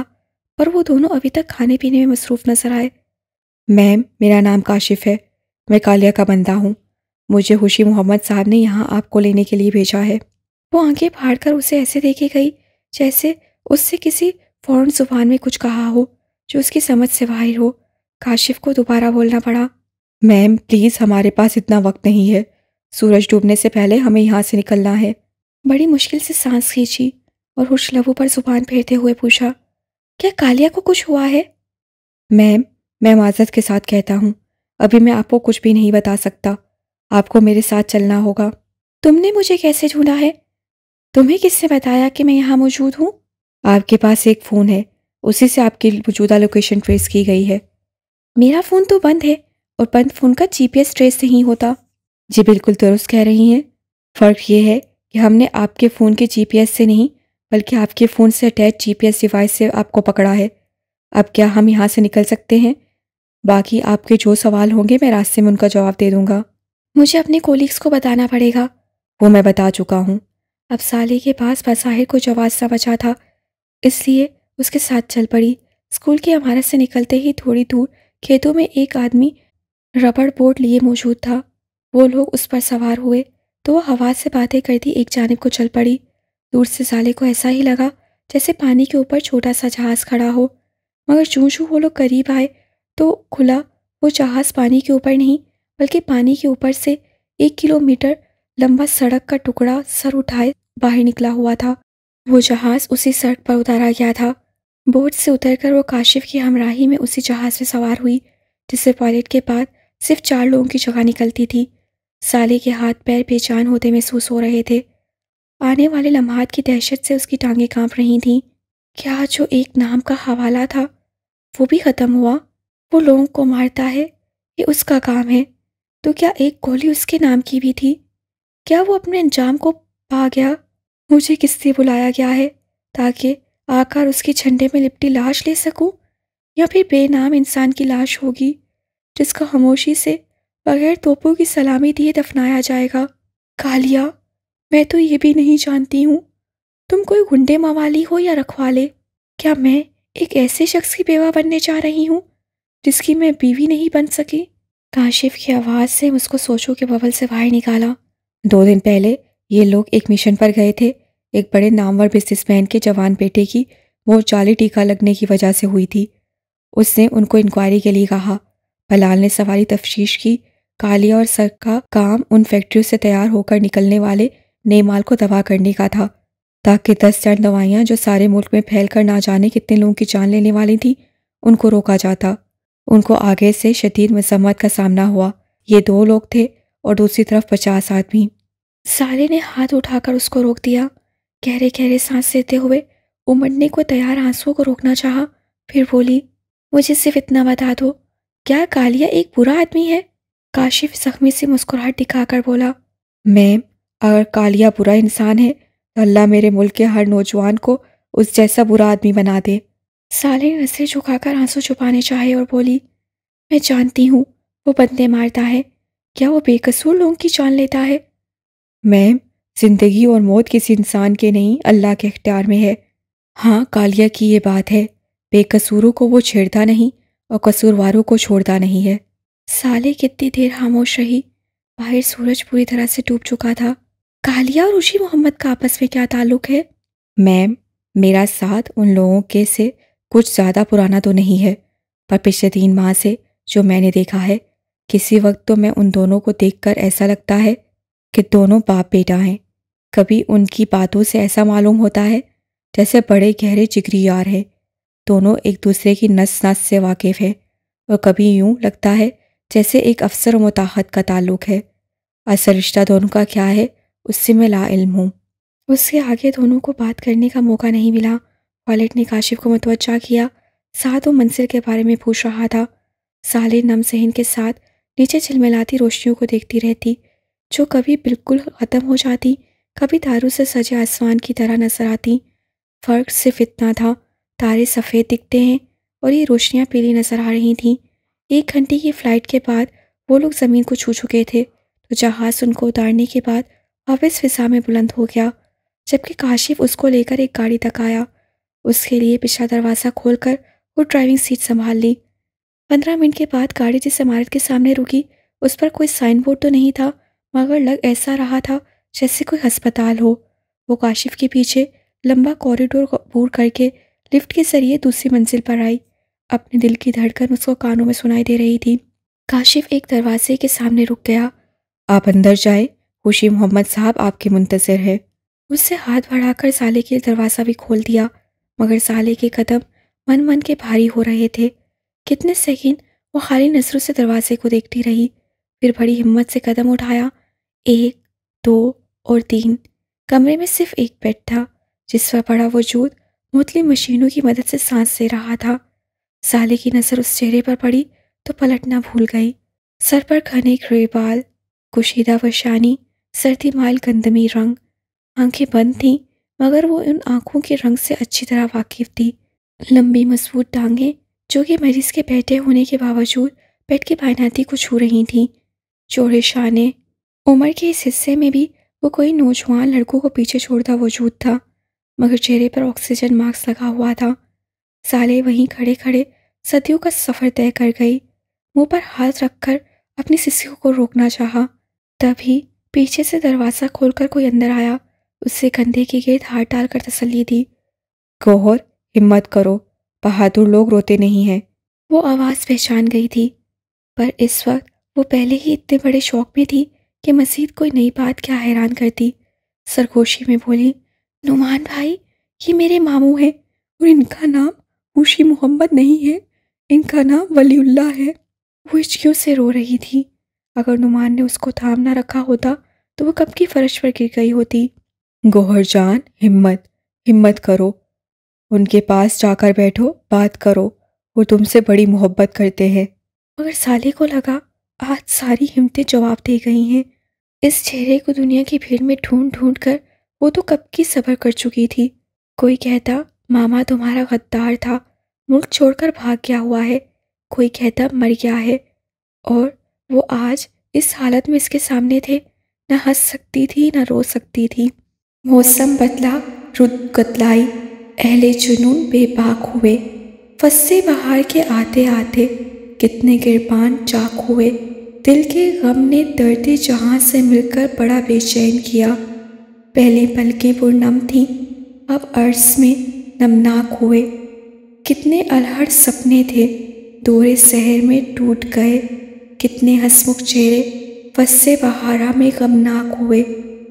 पर वो दोनों अभी तक खाने पीने में मसरूफ़ नजर आए मैम मेरा नाम काशिफ है मैं कालिया का बंदा हूँ मुझे खुशी मोहम्मद साहब ने यहाँ आपको लेने के लिए भेजा है वो आंखें फाड़ कर उसे ऐसे देखे गई जैसे उससे किसी फ़ौरन जुबान में कुछ कहा हो जो उसकी समझ से बाहर हो काशिफ को दोबारा बोलना पड़ा मैम प्लीज़ हमारे पास इतना वक्त नहीं है सूरज डूबने से पहले हमें यहाँ से निकलना है बड़ी मुश्किल से सांस खींची और हुश लबू पर जुबान फेरते हुए पूछा क्या कालिया को कुछ हुआ है मैम मैं माजत के साथ कहता हूँ अभी मैं आपको कुछ भी नहीं बता सकता आपको मेरे साथ चलना होगा तुमने मुझे कैसे ढूंढा है तुम्हें किससे बताया कि मैं यहाँ मौजूद हूँ आपके पास एक फ़ोन है उसी से आपकी मौजूदा लोकेशन ट्रेस की गई है मेरा फ़ोन तो बंद है और बंद फ़ोन का जीपीएस ट्रेस नहीं होता जी बिल्कुल दुरुस्त कह रही हैं फ़र्क ये है कि हमने आपके फ़ोन के जीपीएस से नहीं बल्कि आपके फ़ोन से अटैच जीपीएस डिवाइस से आपको पकड़ा है अब क्या हम यहाँ से निकल सकते हैं बाकी आपके जो सवाल होंगे मैं रास्ते में उनका जवाब दे दूँगा मुझे अपने कोलिग्स को बताना पड़ेगा वो मैं बता चुका हूँ अब साले के पास बसाहिर को जवाब सा बचा था इसलिए उसके साथ चल पड़ी स्कूल की इमारत से निकलते ही थोड़ी दूर खेतों में एक आदमी रबड़ बोट लिए मौजूद था वो लोग उस पर सवार हुए तो वह हवा से बातें करती एक जानब को चल पड़ी दूर से साले को ऐसा ही लगा जैसे पानी के ऊपर छोटा सा जहाज़ खड़ा हो मगर चू चू वो लोग करीब आए तो खुला वो जहाज़ पानी के ऊपर नहीं बल्कि पानी के ऊपर से एक किलोमीटर लंबा सड़क का टुकड़ा सर उठाए बाहर निकला हुआ था वो जहाज़ उसी सड़क पर उतारा गया था बोट से उतरकर वो काशिफ की हमराही में उसी जहाज़ में सवार हुई जिससे पॉयलेट के बाद सिर्फ चार लोगों की जगह निकलती थी साले के हाथ पैर बेचान होते महसूस हो रहे थे आने वाले लम्हात की दहशत से उसकी टांगें कांप रही थीं क्या जो एक नाम का हवाला था वो भी ख़त्म हुआ वो लोगों को मारता है ये उसका काम है तो क्या एक गोली उसके नाम की भी थी क्या वो अपने अंजाम को पा गया मुझे किससे बुलाया गया है ताकि आकर उसके झंडे में लिपटी लाश ले सकूं या फिर बेनाम इंसान की लाश होगी जिसका खामोशी से बगैर तोपों की सलामी दिए दफनाया जाएगा कालिया मैं तो ये भी नहीं जानती हूँ तुम कोई गुंडे मवाली हो या रखवाले क्या मैं एक ऐसे शख्स की बेवा बनने जा रही हूँ जिसकी मैं बीवी नहीं बन सकी काशिफ की आवाज़ से मुझको सोचो के बबल से बाहर निकाला दो दिन पहले ये लोग एक मिशन पर गए थे एक बड़े नामवर बिजनेसमैन के जवान बेटे की वो जाली टीका लगने की वजह से हुई थी उसने उनको इंक्वायरी के लिए कहा बलाल ने सवारी तफ्तीश की कालिया और सर का काम उन फैक्ट्रियों से तैयार होकर निकलने वाले नए माल को तबाह करने का था ताकि दस चार दवाइयाँ जो सारे मुल्क में फैल कर ना जाने कितने लोगों की जान लेने वाली थी उनको रोका जाता उनको आगे से शदीद मसम्मत का सामना हुआ ये दो लोग थे और दूसरी तरफ पचास आदमी सारे ने हाथ उठाकर उसको रोक दिया गहरे गहरे सांस लेते हुए उमड़ने को तैयार आंसुओं को रोकना चाहा फिर बोली मुझे सिर्फ इतना बता दो क्या कालिया एक बुरा आदमी है काशिफ जख्मी से मुस्कुराहट दिखाकर बोला मैम अगर कालिया बुरा इंसान है तो अल्लाह मेरे मुल्क के हर नौजवान को उस जैसा बुरा आदमी बना दे साले नसरे झुकाकर आंसू छुपाने चाहे और बोली मैं जानती हूँ वो बंदे मारता है क्या वो बेकसूर लोगों की जान लेता है मैम ज़िंदगी और मौत किसी इंसान के नहीं अल्लाह के अख्तियार में है हाँ कालिया की ये बात है बेकसूरों को वो छेड़ता नहीं और कसूरवारों को छोड़ता नहीं है साले कितनी देर खामोश रही बाहर सूरज पूरी तरह से डूब चुका था कालिया और ऋषि मोहम्मद का आपस में क्या ताल्लुक है मैम मेरा साथ उन लोगों के से कुछ ज़्यादा पुराना तो नहीं है पर पिछले तीन माह से जो मैंने देखा है किसी वक्त तो मैं उन दोनों को देखकर ऐसा लगता है कि दोनों बाप बेटा हैं कभी उनकी बातों से ऐसा मालूम होता है जैसे बड़े गहरे जिगरी यार हैं दोनों एक दूसरे की नस नस से वाकिफ़ है और कभी यूं लगता है जैसे एक अफसर मुताहत का ताल्लुक़ है असल रिश्ता दोनों का क्या है उससे मैं लाइम हूँ उसके आगे दोनों को बात करने का मौका नहीं मिला वालेट ने काशिफ को मतवजा किया साथ वो मंसिल के बारे में पूछ रहा था साले नम सहन के साथ नीचे चिलमिलाती रोशनियों को देखती रहती जो कभी बिल्कुल ख़त्म हो जाती कभी तारों से सजे आसमान की तरह नजर आती फ़र्क सिर्फ इतना था तारे सफ़ेद दिखते हैं और ये रोशनियाँ पीली नज़र आ रही थीं एक घंटे की फ़्लाइट के बाद वो लोग ज़मीन को छू चुके थे तो जहाज़ उनको उतारने के बाद वापस फिजा में बुलंद हो गया जबकि काशिफ उसको लेकर एक गाड़ी तक आया उसके लिए पिछला दरवाज़ा खोलकर वो ड्राइविंग सीट संभाल ली पंद्रह मिनट के बाद गाड़ी जिस इमारत के सामने रुकी उस पर कोई साइन बोर्ड तो नहीं था मगर लग ऐसा रहा था जैसे कोई अस्पताल हो वो काशिफ के पीछे लंबा कॉरिडोर पूर करके लिफ्ट के जरिए दूसरी मंजिल पर आई अपने दिल की धड़कन उसको कानों में सुनाई दे रही थी काशिफ एक दरवाजे के सामने रुक गया आप अंदर जाए खुशी मोहम्मद साहब आपके मुंतजर है उससे हाथ बढ़ाकर साले के दरवाज़ा भी खोल दिया मगर साले के कदम मन मन के भारी हो रहे थे कितने सेकंड वो खाली नजरों से दरवाजे को देखती रही फिर बड़ी हिम्मत से कदम उठाया एक दो और तीन कमरे में सिर्फ एक बेड था जिस पर बड़ा वजूद मुतली मशीनों की मदद से सांस ले रहा था साले की नज़र उस चेहरे पर पड़ी तो पलटना भूल गई सर पर घने ग्रे बाल कुशीदा वशानी सर्दी माइल गंदमी रंग आंखें बंद थीं मगर वो उन आंखों के रंग से अच्छी तरह वाकिफ थी लंबी मजबूत टांगे जो कि मरीज के बैठे होने के बावजूद बेड की बायनाती को छू रही थी चौड़े शाने उम्र के इस हिस्से में भी वो कोई नौजवान लड़कों को पीछे छोड़ता वजूद था मगर चेहरे पर ऑक्सीजन मास्क लगा हुआ था साले वहीं खड़े खड़े सदियों का सफ़र तय कर गई मुंह पर हाथ रखकर अपनी सिस्कियों को रोकना चाहा तभी पीछे से दरवाज़ा खोलकर कोई अंदर आया उससे कंधे के गिरद हाथ डालकर तसली दी गौहर हिम्मत करो बहादुर लोग रोते नहीं हैं वो आवाज़ पहचान गई थी पर इस वक्त वो पहले ही इतने बड़े शौक में थी कि मज़ीद कोई नई बात क्या हैरान करती सरगोशी में बोली नुमान भाई ये मेरे मामू हैं और इनका नाम खुशी मोहम्मद नहीं है इनका नाम वलीउल्ला है वो हिचकियों से रो रही थी अगर नुमान ने उसको थाम ना रखा होता तो वो कब की फर्श पर गिर गई होती गोहर जान हिम्मत हिम्मत करो उनके पास जाकर बैठो बात करो वो तुमसे बड़ी मोहब्बत करते हैं मगर साले को लगा आज सारी हिम्मतें जवाब दे गई हैं इस चेहरे को दुनिया की भीड़ में ढूंढ ढूंढ कर वो तो कब की सबर कर चुकी थी कोई कहता मामा तुम्हारा गद्दार था मुल्क छोड़कर भाग गया हुआ है कोई कहता मर गया है और वो आज इस हालत में इसके सामने थे ना हंस सकती थी ना रो सकती थी मौसम बदला रुद बदलाई अहले जुनून बेबाक हुए फंसे बहार के आते आते कितने गिरबान चाक हुए दिल के गम ने दर्द जहाँ से मिलकर बड़ा बेचैन किया पहले पलकें नम थीं अब अर्स में नमनाक हुए कितने अलहड़ सपने थे दोरे शहर में टूट गए कितने हसमुख चेहरे फस्से बहारा में गमनाक हुए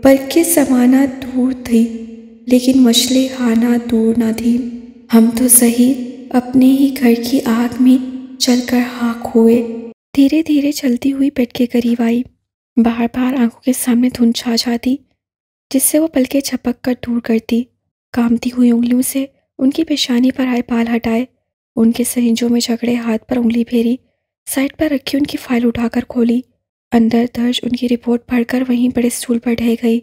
के समाना दूर थी लेकिन मछली हाना दूर ना थी हम तो सही अपने ही घर की आग में जलकर हाँक हुए धीरे धीरे चलती हुई बेड के करीब आई बार बार आंखों के सामने धुन छा जाती जिससे वो पलके झपक कर दूर करती कामती हुई उंगलियों से उनकी पेशानी पर आए बाल हटाए उनके सरिंजों में झगड़े हाथ पर उंगली फेरी साइड पर रखी उनकी फाइल उठाकर खोली अंदर दर्ज उनकी रिपोर्ट पढ़कर वहीं बड़े स्टूल पर ढह गई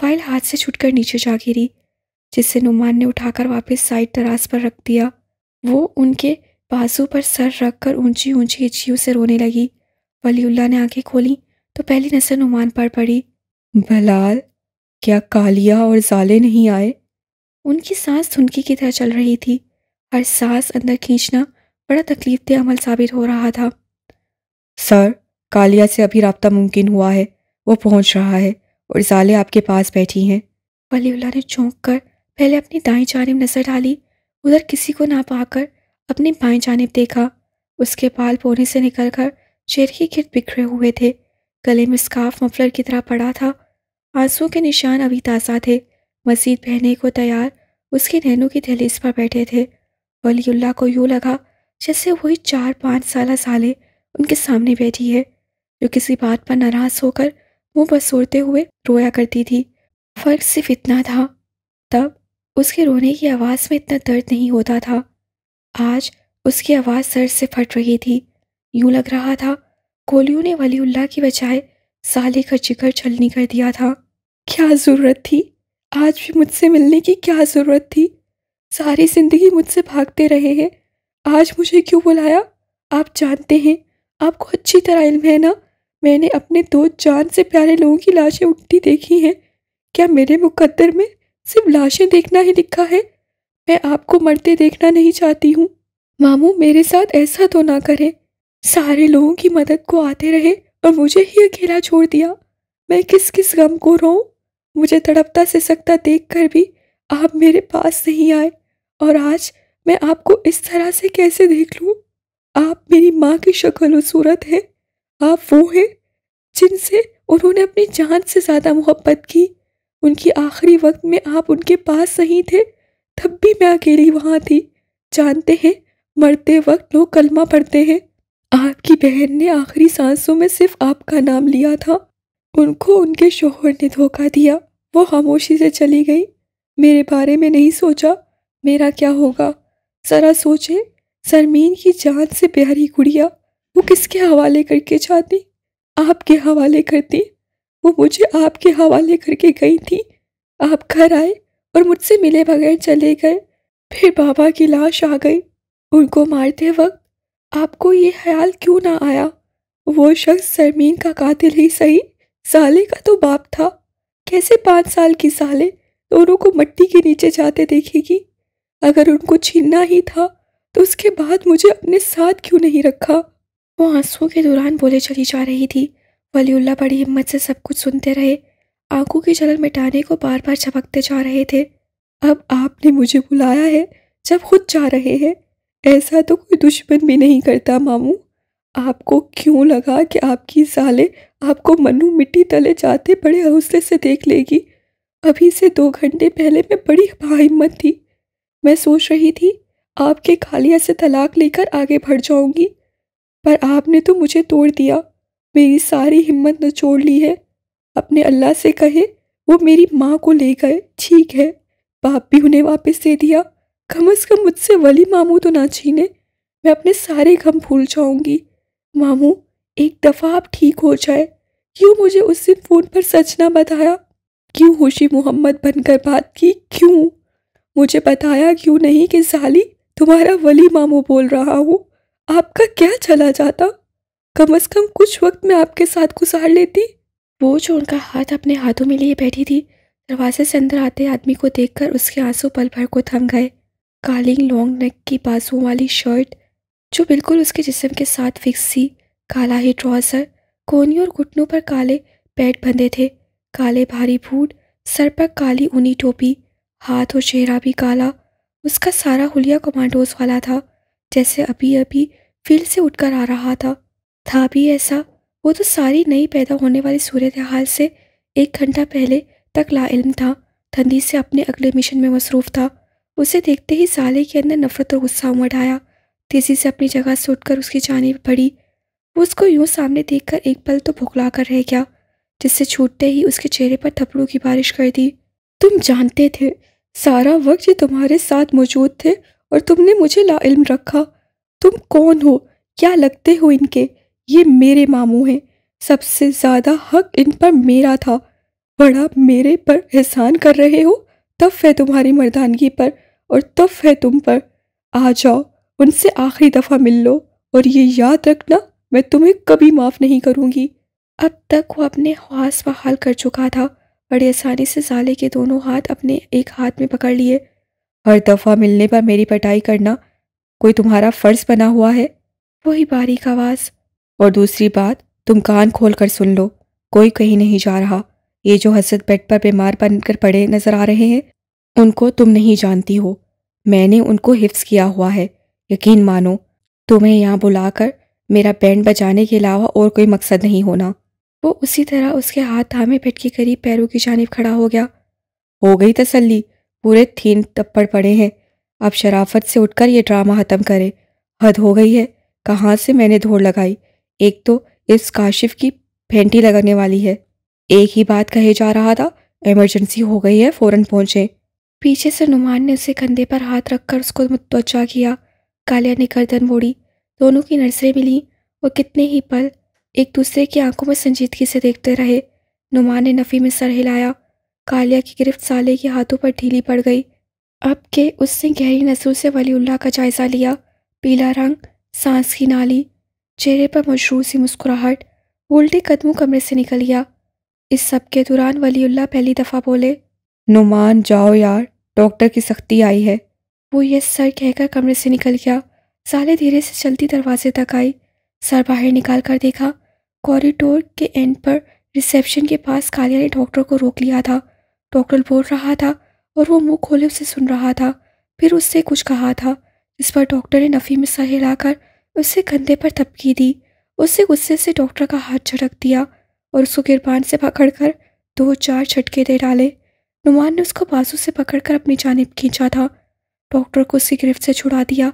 फाइल हाथ से छुटकर नीचे जा गिरी जिससे नुमान ने उठाकर वापस साइड दराज पर रख दिया वो उनके बाजू पर सर रख कर ऊंची ऊंची इच्छियों से रोने लगी वलीउल्ला ने आंखें खोली तो पहली नजर नुमान पर पड़ी बलाल क्या कालिया और जाले नहीं आए उनकी सांस धुनकी की तरह चल रही थी हर सांस अंदर खींचना बड़ा तकलीफ दे अमल साबित हो रहा था सर कालिया से अभी रबता मुमकिन हुआ है वो पहुंच रहा है और जाले आपके पास बैठी हैं वलीउल्ला ने चौंक कर पहले अपनी दाई जानब नज़र डाली उधर किसी को ना पाकर अपने बाएं जानब देखा उसके बाल पोने से निकल कर चेहर के गिरद बिखरे हुए थे गले में स्काफ मफलर की तरह पड़ा था आंसुओं के निशान अभी ताज़ा थे मजीद बहने को तैयार उसके नैनों की दहलीज पर बैठे थे वलीउल्ला को यूँ लगा जैसे वही चार पाँच साल साले उनके सामने बैठी है जो किसी बात पर नाराज़ होकर मुंह बसोरते हुए रोया करती थी फ़र्क सिर्फ इतना था तब उसके रोने की आवाज़ में इतना दर्द नहीं होता था आज उसकी आवाज़ सर से फट रही थी यूं लग रहा था कोलियों ने वलीउल्ला की बजाय साले का जिगर छलनी कर दिया था क्या ज़रूरत थी आज भी मुझसे मिलने की क्या ज़रूरत थी सारी ज़िंदगी मुझसे भागते रहे हैं आज मुझे क्यों बुलाया आप जानते हैं आपको अच्छी तरह इल्म है ना मैंने अपने दो जान से प्यारे लोगों की लाशें उठती देखी हैं क्या मेरे मुकद्दर में सिर्फ लाशें देखना ही लिखा है मैं आपको मरते देखना नहीं चाहती हूँ मामू मेरे साथ ऐसा तो ना करे सारे लोगों की मदद को आते रहे और मुझे ही अकेला छोड़ दिया मैं किस किस गम को रो मुझे तड़पता से सकता देख कर भी आप मेरे पास नहीं आए और आज मैं आपको इस तरह से कैसे देख लूँ आप मेरी माँ की शक्ल और सूरत है आप वो हैं जिनसे उन्होंने अपनी जान से ज़्यादा मोहब्बत की उनकी आखिरी वक्त में आप उनके पास नहीं थे तब भी मैं अकेली वहाँ थी जानते हैं मरते वक्त लोग कलमा पढ़ते हैं आपकी बहन ने आखिरी सांसों में सिर्फ आपका नाम लिया था उनको उनके शोहर ने धोखा दिया वो खामोशी से चली गई मेरे बारे में नहीं सोचा मेरा क्या होगा ज़रा सोचे सरमीन की जान से प्यारी गुड़िया वो किसके हवाले करके जाती आपके हवाले करती वो मुझे आपके हवाले करके गई थी आप घर आए और मुझसे मिले बगैर चले गए फिर बाबा की लाश आ गई उनको मारते वक्त आपको ये ख्याल क्यों ना आया वो शख्स सरमीन का कातिल ही सही साले का तो बाप था कैसे पाँच साल की साले दोनों को मट्टी के नीचे जाते देखेगी अगर उनको छीनना ही था तो उसके बाद मुझे अपने साथ क्यों नहीं रखा वो आंसुओं के दौरान बोले चली जा रही थी वलीउल्ला बड़ी हिम्मत से सब कुछ सुनते रहे आंखों की जलन मिटाने को बार बार चमकते जा रहे थे अब आपने मुझे बुलाया है जब खुद जा रहे हैं ऐसा तो कोई दुश्मन भी नहीं करता मामू आपको क्यों लगा कि आपकी साले आपको मनु मिट्टी तले जाते बड़े हौसले से देख लेगी अभी से दो घंटे पहले मैं बड़ी बाहिम्मत थी मैं सोच रही थी आपके खालिया से तलाक लेकर आगे बढ़ जाऊंगी पर आपने तो मुझे तोड़ दिया मेरी सारी हिम्मत न छोड़ ली है अपने अल्लाह से कहे वो मेरी माँ को ले गए ठीक है बाप भी उन्हें वापस दे दिया कम अज़ कम मुझसे वली मामू तो ना छीने मैं अपने सारे गम भूल जाऊंगी मामू एक दफ़ा आप ठीक हो जाए क्यों मुझे उस दिन फ़ोन पर सच ना बताया क्यों होशी मोहम्मद बनकर बात की क्यों मुझे बताया क्यों नहीं कि साली तुम्हारा वली मामू बोल रहा हूँ आपका क्या चला जाता कम अज़ कम कुछ वक्त मैं आपके साथ गुजार लेती वो जो उनका हाथ अपने हाथों में लिए बैठी थी दरवाजे से अंदर आते आदमी को देखकर उसके आंसू पल भर को थम गए कालिंग लॉन्ग नेक की बाजुओं वाली शर्ट जो बिल्कुल उसके जिस्म के साथ फिक्स थी काला ही ट्राउज़र कोनी और घुटनों पर काले पैट बंधे थे काले भारी फूट सर पर काली ऊनी टोपी हाथ और चेहरा भी काला उसका सारा हुलिया कमांडोज वाला था जैसे अभी अभी फील्ड से उठकर आ रहा था था भी ऐसा वो तो सारी नई पैदा होने वाली सूरत हाल से एक घंटा पहले तक लाइल था ठंडी से अपने अगले मिशन में मसरूफ़ था उसे देखते ही साले के अंदर नफरत और गुस्सा उमड़ आया तेज़ी से अपनी जगह से उठकर उसकी जानी पड़ी वो उसको यूं सामने देखकर एक पल तो भुखला कर रह गया जिससे छूटते ही उसके चेहरे पर थपड़ों की बारिश कर दी तुम जानते थे सारा वक्त ये तुम्हारे साथ मौजूद थे और तुमने मुझे लाइल रखा तुम कौन हो क्या लगते हो इनके ये मेरे मामू हैं सबसे ज़्यादा हक इन पर मेरा था बड़ा मेरे पर एहसान कर रहे हो तफ है तुम्हारी मर्दानगी पर और तफ है तुम पर आ जाओ उनसे आखिरी दफ़ा मिल लो और ये याद रखना मैं तुम्हें कभी माफ़ नहीं करूँगी अब तक वो अपने हास बहाल कर चुका था बड़ी आसानी से साले के दोनों हाथ अपने एक हाथ में पकड़ लिए हर दफ़ा मिलने पर मेरी पटाई करना कोई तुम्हारा फ़र्ज़ बना हुआ है वही बारीक आवाज़ और दूसरी बात तुम कान खोल कर सुन लो कोई कहीं नहीं जा रहा ये जो हसरत बेड पर बीमार बनकर पड़े नजर आ रहे हैं उनको तुम नहीं जानती हो मैंने उनको हिफ्स किया हुआ है यकीन मानो तुम्हें यहाँ बुलाकर मेरा बैंड बजाने के अलावा और कोई मकसद नहीं होना वो उसी तरह उसके हाथ थामे पेट के करीब पैरों की जानब खड़ा हो गया हो गई तसल्ली पूरे थीन तप्पड़ पड़े हैं अब शराफत से उठकर ये ड्रामा ख़त्म करे हद हो गई है कहाँ से मैंने धोड़ लगाई एक तो इस काशिफ की फेंटी लगाने वाली है एक ही बात कहे जा रहा था इमरजेंसी हो गई है फौरन पहुंचे पीछे से नुमान ने उसे कंधे पर हाथ रखकर उसको त्वचा किया कालिया ने गर्दन मोड़ी दोनों की नजरें मिली और कितने ही पल एक दूसरे की आंखों में संजीदगी से देखते रहे नुमान ने नफ़ी में सर हिलाया कालिया की गिरफ्त साले के हाथों पर ढीली पड़ गई अब के उसने गहरी नजरों से वलीउल्ला का जायज़ा लिया पीला रंग सांस की नाली चेहरे पर मशरूर सी मुस्कुराहट उल्टे कदमों कमरे से निकल गया इस सब के दौरान वलीउल्ला पहली दफ़ा बोले नुमान जाओ यार डॉक्टर की सख्ती आई है वो ये सर कहकर कमरे से निकल गया साले धीरे से चलती दरवाजे तक आई सर बाहर निकाल कर देखा कॉरिडोर के एंड पर रिसेप्शन के पास कालिया ने डॉक्टर को रोक लिया था डॉक्टर बोल रहा था और वो मुंह खोले उसे सुन रहा था फिर उससे कुछ कहा था इस पर डॉक्टर ने नफ़ी में सर हिलाकर उससे कंधे पर थपकी दी उसे गुस्से से डॉक्टर का हाथ झटक दिया और उसको गिरबान से पकड़कर दो चार झटके दे डाले नुमान ने उसको बाजू से पकड़कर अपनी जानब खींचा था डॉक्टर को उसकी गिरफ्त से छुड़ा दिया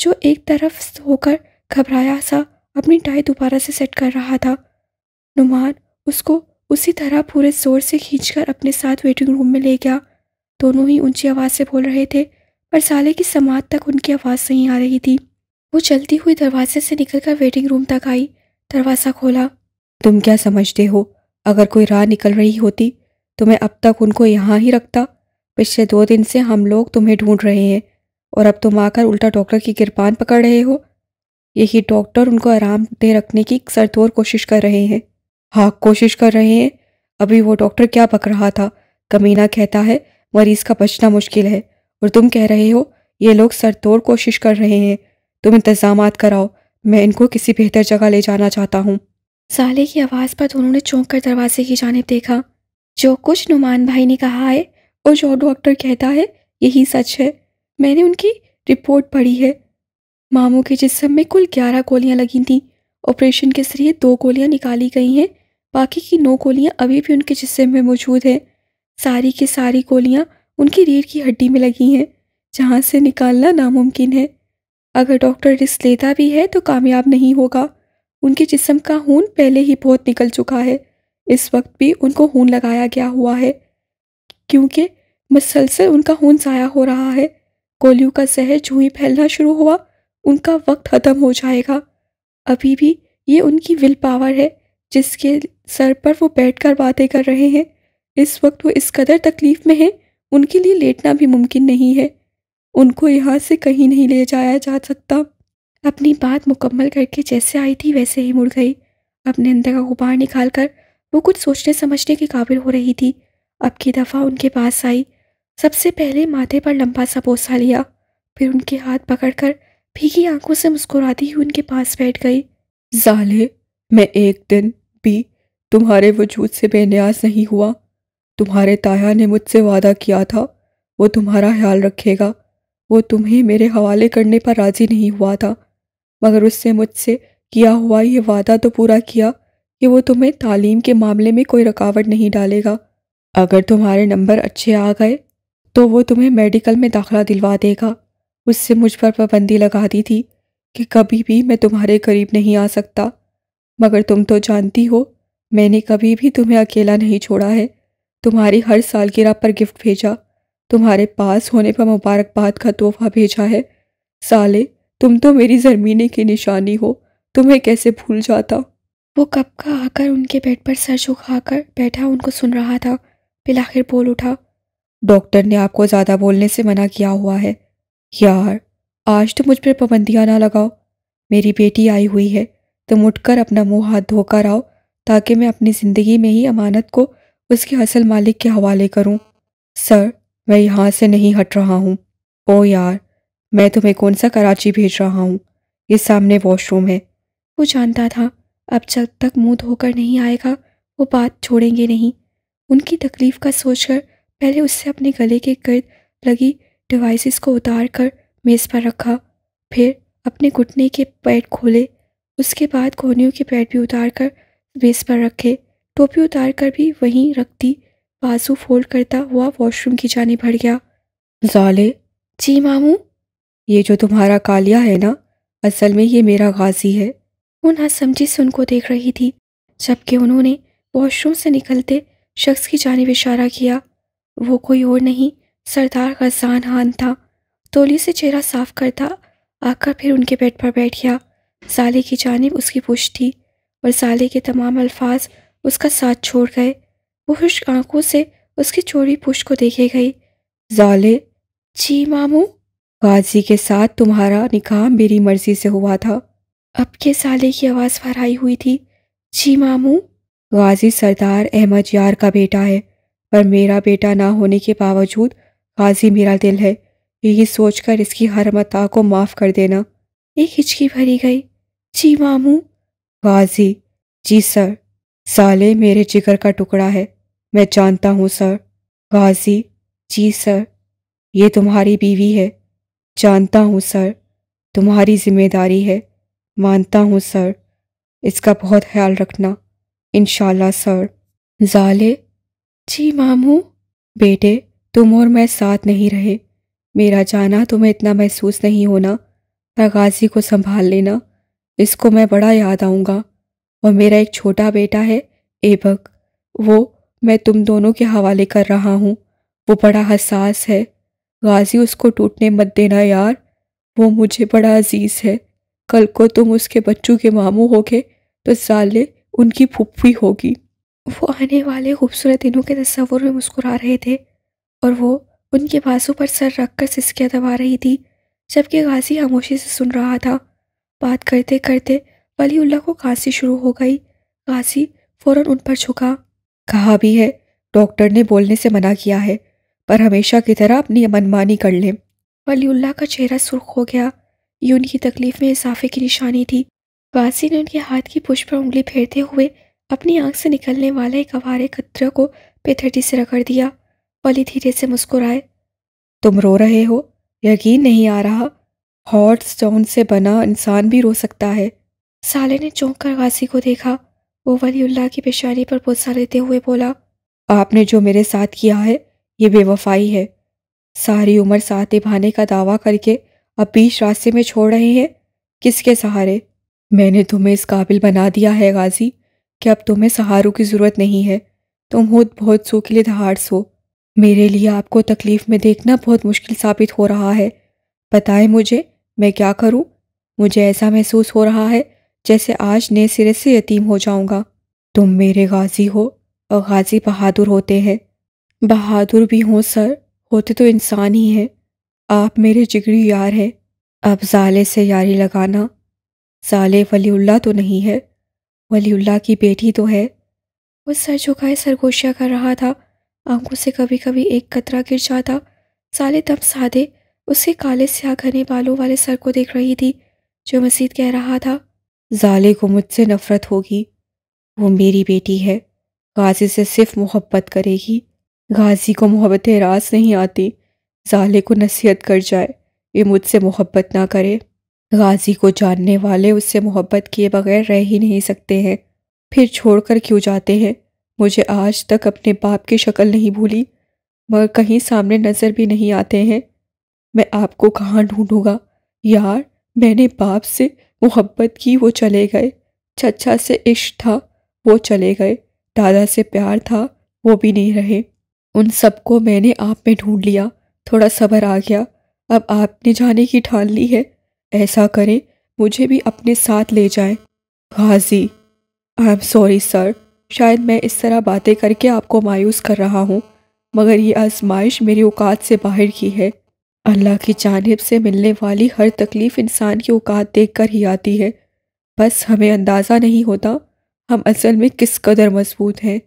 जो एक तरफ होकर घबराया सा अपनी टाई दोबारा से सेट कर रहा था नुमान उसको उसी तरह पूरे जोर से खींचकर अपने साथ वेटिंग रूम में ले गया दोनों ही ऊंची आवाज़ से बोल रहे थे पर साले की समात तक उनकी आवाज़ नहीं आ रही थी वो चलती हुई दरवाजे से निकलकर वेटिंग रूम तक आई दरवाज़ा खोला तुम क्या समझते हो अगर कोई राह निकल रही होती तो मैं अब तक उनको यहाँ ही रखता पिछले दो दिन से हम लोग तुम्हें ढूंढ रहे हैं और अब तुम आकर उल्टा डॉक्टर की कृपान पकड़ रहे हो यही डॉक्टर उनको आराम दे रखने की सरतोर कोशिश कर रहे हैं हाँ कोशिश कर रहे हैं अभी वो डॉक्टर क्या पक रहा था कमीना कहता है मरीज का बचना मुश्किल है और तुम कह रहे हो ये लोग सरतोर कोशिश कर रहे हैं तुम इंतजाम कराओ मैं इनको किसी बेहतर जगह ले जाना चाहता हूँ साले की आवाज़ पर दोनों ने चौंक कर दरवाजे की जानब देखा जो कुछ नुमान भाई ने कहा है और जो डॉक्टर कहता है यही सच है मैंने उनकी रिपोर्ट पढ़ी है मामू के जिसम में कुल ग्यारह गोलियां लगी थी ऑपरेशन के जरिए दो गोलियां निकाली गई हैं बाकी की नौ गोलियां अभी भी उनके जिसम में मौजूद हैं सारी की सारी गोलियां उनकी रीढ़ की हड्डी में लगी हैं जहाँ से निकालना नामुमकिन है अगर डॉक्टर रिस्क लेता भी है तो कामयाब नहीं होगा उनके जिस्म का खून पहले ही बहुत निकल चुका है इस वक्त भी उनको खून लगाया गया हुआ है क्योंकि मसलसल उनका खून ज़ाया हो रहा है गोलियों का जहर जो ही फैलना शुरू हुआ उनका वक्त ख़त्म हो जाएगा अभी भी ये उनकी विल पावर है जिसके सर पर वो बैठ कर बातें कर रहे हैं इस वक्त वो इस कदर तकलीफ़ में हैं उनके लिए लेटना भी मुमकिन नहीं है उनको यहाँ से कहीं नहीं ले जाया जा सकता अपनी बात मुकम्मल करके जैसे आई थी वैसे ही मुड़ गई अपने अंदर का गुबार निकाल कर वो कुछ सोचने समझने के काबिल हो रही थी अब की दफ़ा उनके पास आई सबसे पहले माथे पर लंबा सा पोसा लिया फिर उनके हाथ पकड़कर भीगी आंखों से मुस्कुराती हुई उनके पास बैठ गई जाले मैं एक दिन भी तुम्हारे वजूद से बेनियाज नहीं हुआ तुम्हारे ताया ने मुझसे वादा किया था वो तुम्हारा ख्याल रखेगा वो तुम्हें मेरे हवाले करने पर राज़ी नहीं हुआ था मगर उससे मुझसे किया हुआ ये वादा तो पूरा किया कि वो तुम्हें तालीम के मामले में कोई रुकावट नहीं डालेगा अगर तुम्हारे नंबर अच्छे आ गए तो वो तुम्हें मेडिकल में दाखिला दिलवा देगा उससे मुझ पर पाबंदी लगा दी थी कि कभी भी मैं तुम्हारे करीब नहीं आ सकता मगर तुम तो जानती हो मैंने कभी भी तुम्हें अकेला नहीं छोड़ा है तुम्हारी हर सालगिरह पर गिफ्ट भेजा तुम्हारे पास होने पर मुबारकबाद का तोहफा भेजा है साले तुम तो मेरी जरमीने की निशानी हो तुम्हें कैसे भूल जाता वो कब का आकर उनके बेड पर सर झुकाकर बैठा उनको सुन रहा था बिलाखिर बोल उठा डॉक्टर ने आपको ज़्यादा बोलने से मना किया हुआ है यार आज तो मुझ पर पाबंदियाँ ना लगाओ मेरी बेटी आई हुई है तुम उठकर अपना मुंह हाथ धोकर आओ ताकि मैं अपनी ज़िंदगी में ही अमानत को उसके असल मालिक के हवाले करूं। सर मैं यहाँ से नहीं हट रहा हूँ ओ यार मैं तुम्हें कौन सा कराची भेज रहा हूँ ये सामने वॉशरूम है वो जानता था अब जब तक मुंह धोकर नहीं आएगा वो बात छोड़ेंगे नहीं उनकी तकलीफ़ का सोचकर पहले उससे अपने गले के गर्द लगी डिवाइसेस को उतार कर मेज़ पर रखा फिर अपने घुटने के पैड खोले उसके बाद कोहनियों के पैड भी उतार कर मेज़ पर रखे टोपी उतार कर भी वहीं रख दी बाजू फोल्ड करता हुआ वॉशरूम की जाने भर गया जाले जी मामू ये जो तुम्हारा कालिया है ना असल में ये मेरा गाजी है वो ना समझी से उनको देख रही थी जबकि उन्होंने वॉशरूम से निकलते शख्स की जानब इशारा किया वो कोई और नहीं सरदार गजान हान था तोली से चेहरा साफ करता आकर फिर उनके बेड पर बैठ गया साले की जानब उसकी पुश थी और साले के तमाम अल्फाज उसका साथ छोड़ गए खुश आंखों से उसकी चोरी पुश को देखे गई जाले जी मामू गाजी के साथ तुम्हारा निकाह मेरी मर्जी से हुआ था अब के साले की आवाज़ फहराई हुई थी जी मामू गाजी सरदार अहमद यार का बेटा है पर मेरा बेटा ना होने के बावजूद गाजी मेरा दिल है यही सोचकर इसकी हर मता को माफ़ कर देना एक हिचकी भरी गई जी मामू गाजी जी सर साले मेरे जिगर का टुकड़ा है मैं जानता हूँ सर गाजी जी सर ये तुम्हारी बीवी है जानता हूँ सर तुम्हारी जिम्मेदारी है मानता हूँ सर इसका बहुत ख्याल रखना इन सर जाले जी मामू बेटे तुम और मैं साथ नहीं रहे मेरा जाना तुम्हें इतना महसूस नहीं होना गाजी को संभाल लेना इसको मैं बड़ा याद आऊँगा और मेरा एक छोटा बेटा है एबक वो मैं तुम दोनों के हवाले कर रहा हूँ वो बड़ा हसास है गाजी उसको टूटने मत देना यार वो मुझे बड़ा अजीज़ है कल को तुम उसके बच्चों के मामू होगे तो साले उनकी फुफ्फी होगी वो आने वाले खूबसूरत दिनों के तस्वुर में मुस्कुरा रहे थे और वो उनके बाजू पर सर रख कर सिसकियाँ दबा रही थी जबकि गाजी खामोशी से सुन रहा था बात करते करते वलीउल्ला को खांसी शुरू हो गई गाजी फ़ौर उन पर झुका कहा भी है डॉक्टर ने बोलने से मना किया है पर हमेशा की तरह अपनी मनमानी कर ले वलीउल्ला का चेहरा सुर्ख हो गया ये उनकी तकलीफ में इजाफे की निशानी थी वासी ने उनके हाथ की पुष्प पर उंगली फेरते हुए अपनी आंख से निकलने वाले एक अवारे कतरे को पेथटी से रगड़ दिया वली धीरे से मुस्कुराए तुम रो रहे हो यकीन नहीं आ रहा हॉट स्टोन से बना इंसान भी रो सकता है साले ने चौंक कर वासी को देखा वो वलीउल्ला की पेशानी पर गुस्सा लेते हुए बोला आपने जो मेरे साथ किया है ये बेवफाई है सारी उम्र साथ निभाने का दावा करके अब बीच रास्ते में छोड़ रहे हैं किसके सहारे मैंने तुम्हें इस काबिल बना दिया है गाजी कि अब तुम्हें सहारों की ज़रूरत नहीं है तुम खुद बहुत सो के लिए दहाड़ सो मेरे लिए आपको तकलीफ़ में देखना बहुत मुश्किल साबित हो रहा है बताएं मुझे मैं क्या करूं? मुझे ऐसा महसूस हो रहा है जैसे आज नए सिरे से यतीम हो जाऊंगा तुम मेरे गाजी हो और गाजी बहादुर होते हैं बहादुर भी हों सर होते तो इंसान ही हैं आप मेरे जिगरी यार हैं अब जाले से यारी लगाना जाले वलीउल्ला तो नहीं है वलीउल्ला की बेटी तो है वो सर झुकाए सरगोशिया कर रहा था आंखों से कभी कभी एक कतरा गिर जाता साले तब सादे उसके काले स्याह घने बालों वाले सर को देख रही थी जो मजीद कह रहा था जाले को मुझसे नफरत होगी वो मेरी बेटी है गाजी से सिर्फ मोहब्बत करेगी गाजी को मोहब्बत रास नहीं आती जाले को नसीहत कर जाए ये मुझसे मोहब्बत ना करे गाजी को जानने वाले उससे मोहब्बत किए बगैर रह ही नहीं सकते हैं फिर छोड़कर क्यों जाते हैं मुझे आज तक अपने बाप की शक्ल नहीं भूली मगर कहीं सामने नज़र भी नहीं आते हैं मैं आपको कहाँ ढूंढूंगा यार मैंने बाप से मोहब्बत की वो चले गए चचा से इश्क था वो चले गए दादा से प्यार था वो भी नहीं रहे उन सबको मैंने आप में ढूंढ लिया थोड़ा सब्र आ गया अब आपने जाने की ठान ली है ऐसा करें मुझे भी अपने साथ ले जाएं Ghazi I am sorry sir शायद मैं इस तरह बातें करके आपको मायूस कर रहा हूँ मगर ये आजमाइश मेरी औकात से बाहर की है अल्लाह की जानब से मिलने वाली हर तकलीफ़ इंसान की औकात देख कर ही आती है बस हमें अंदाज़ा नहीं होता हम असल में किस कदर मजबूत हैं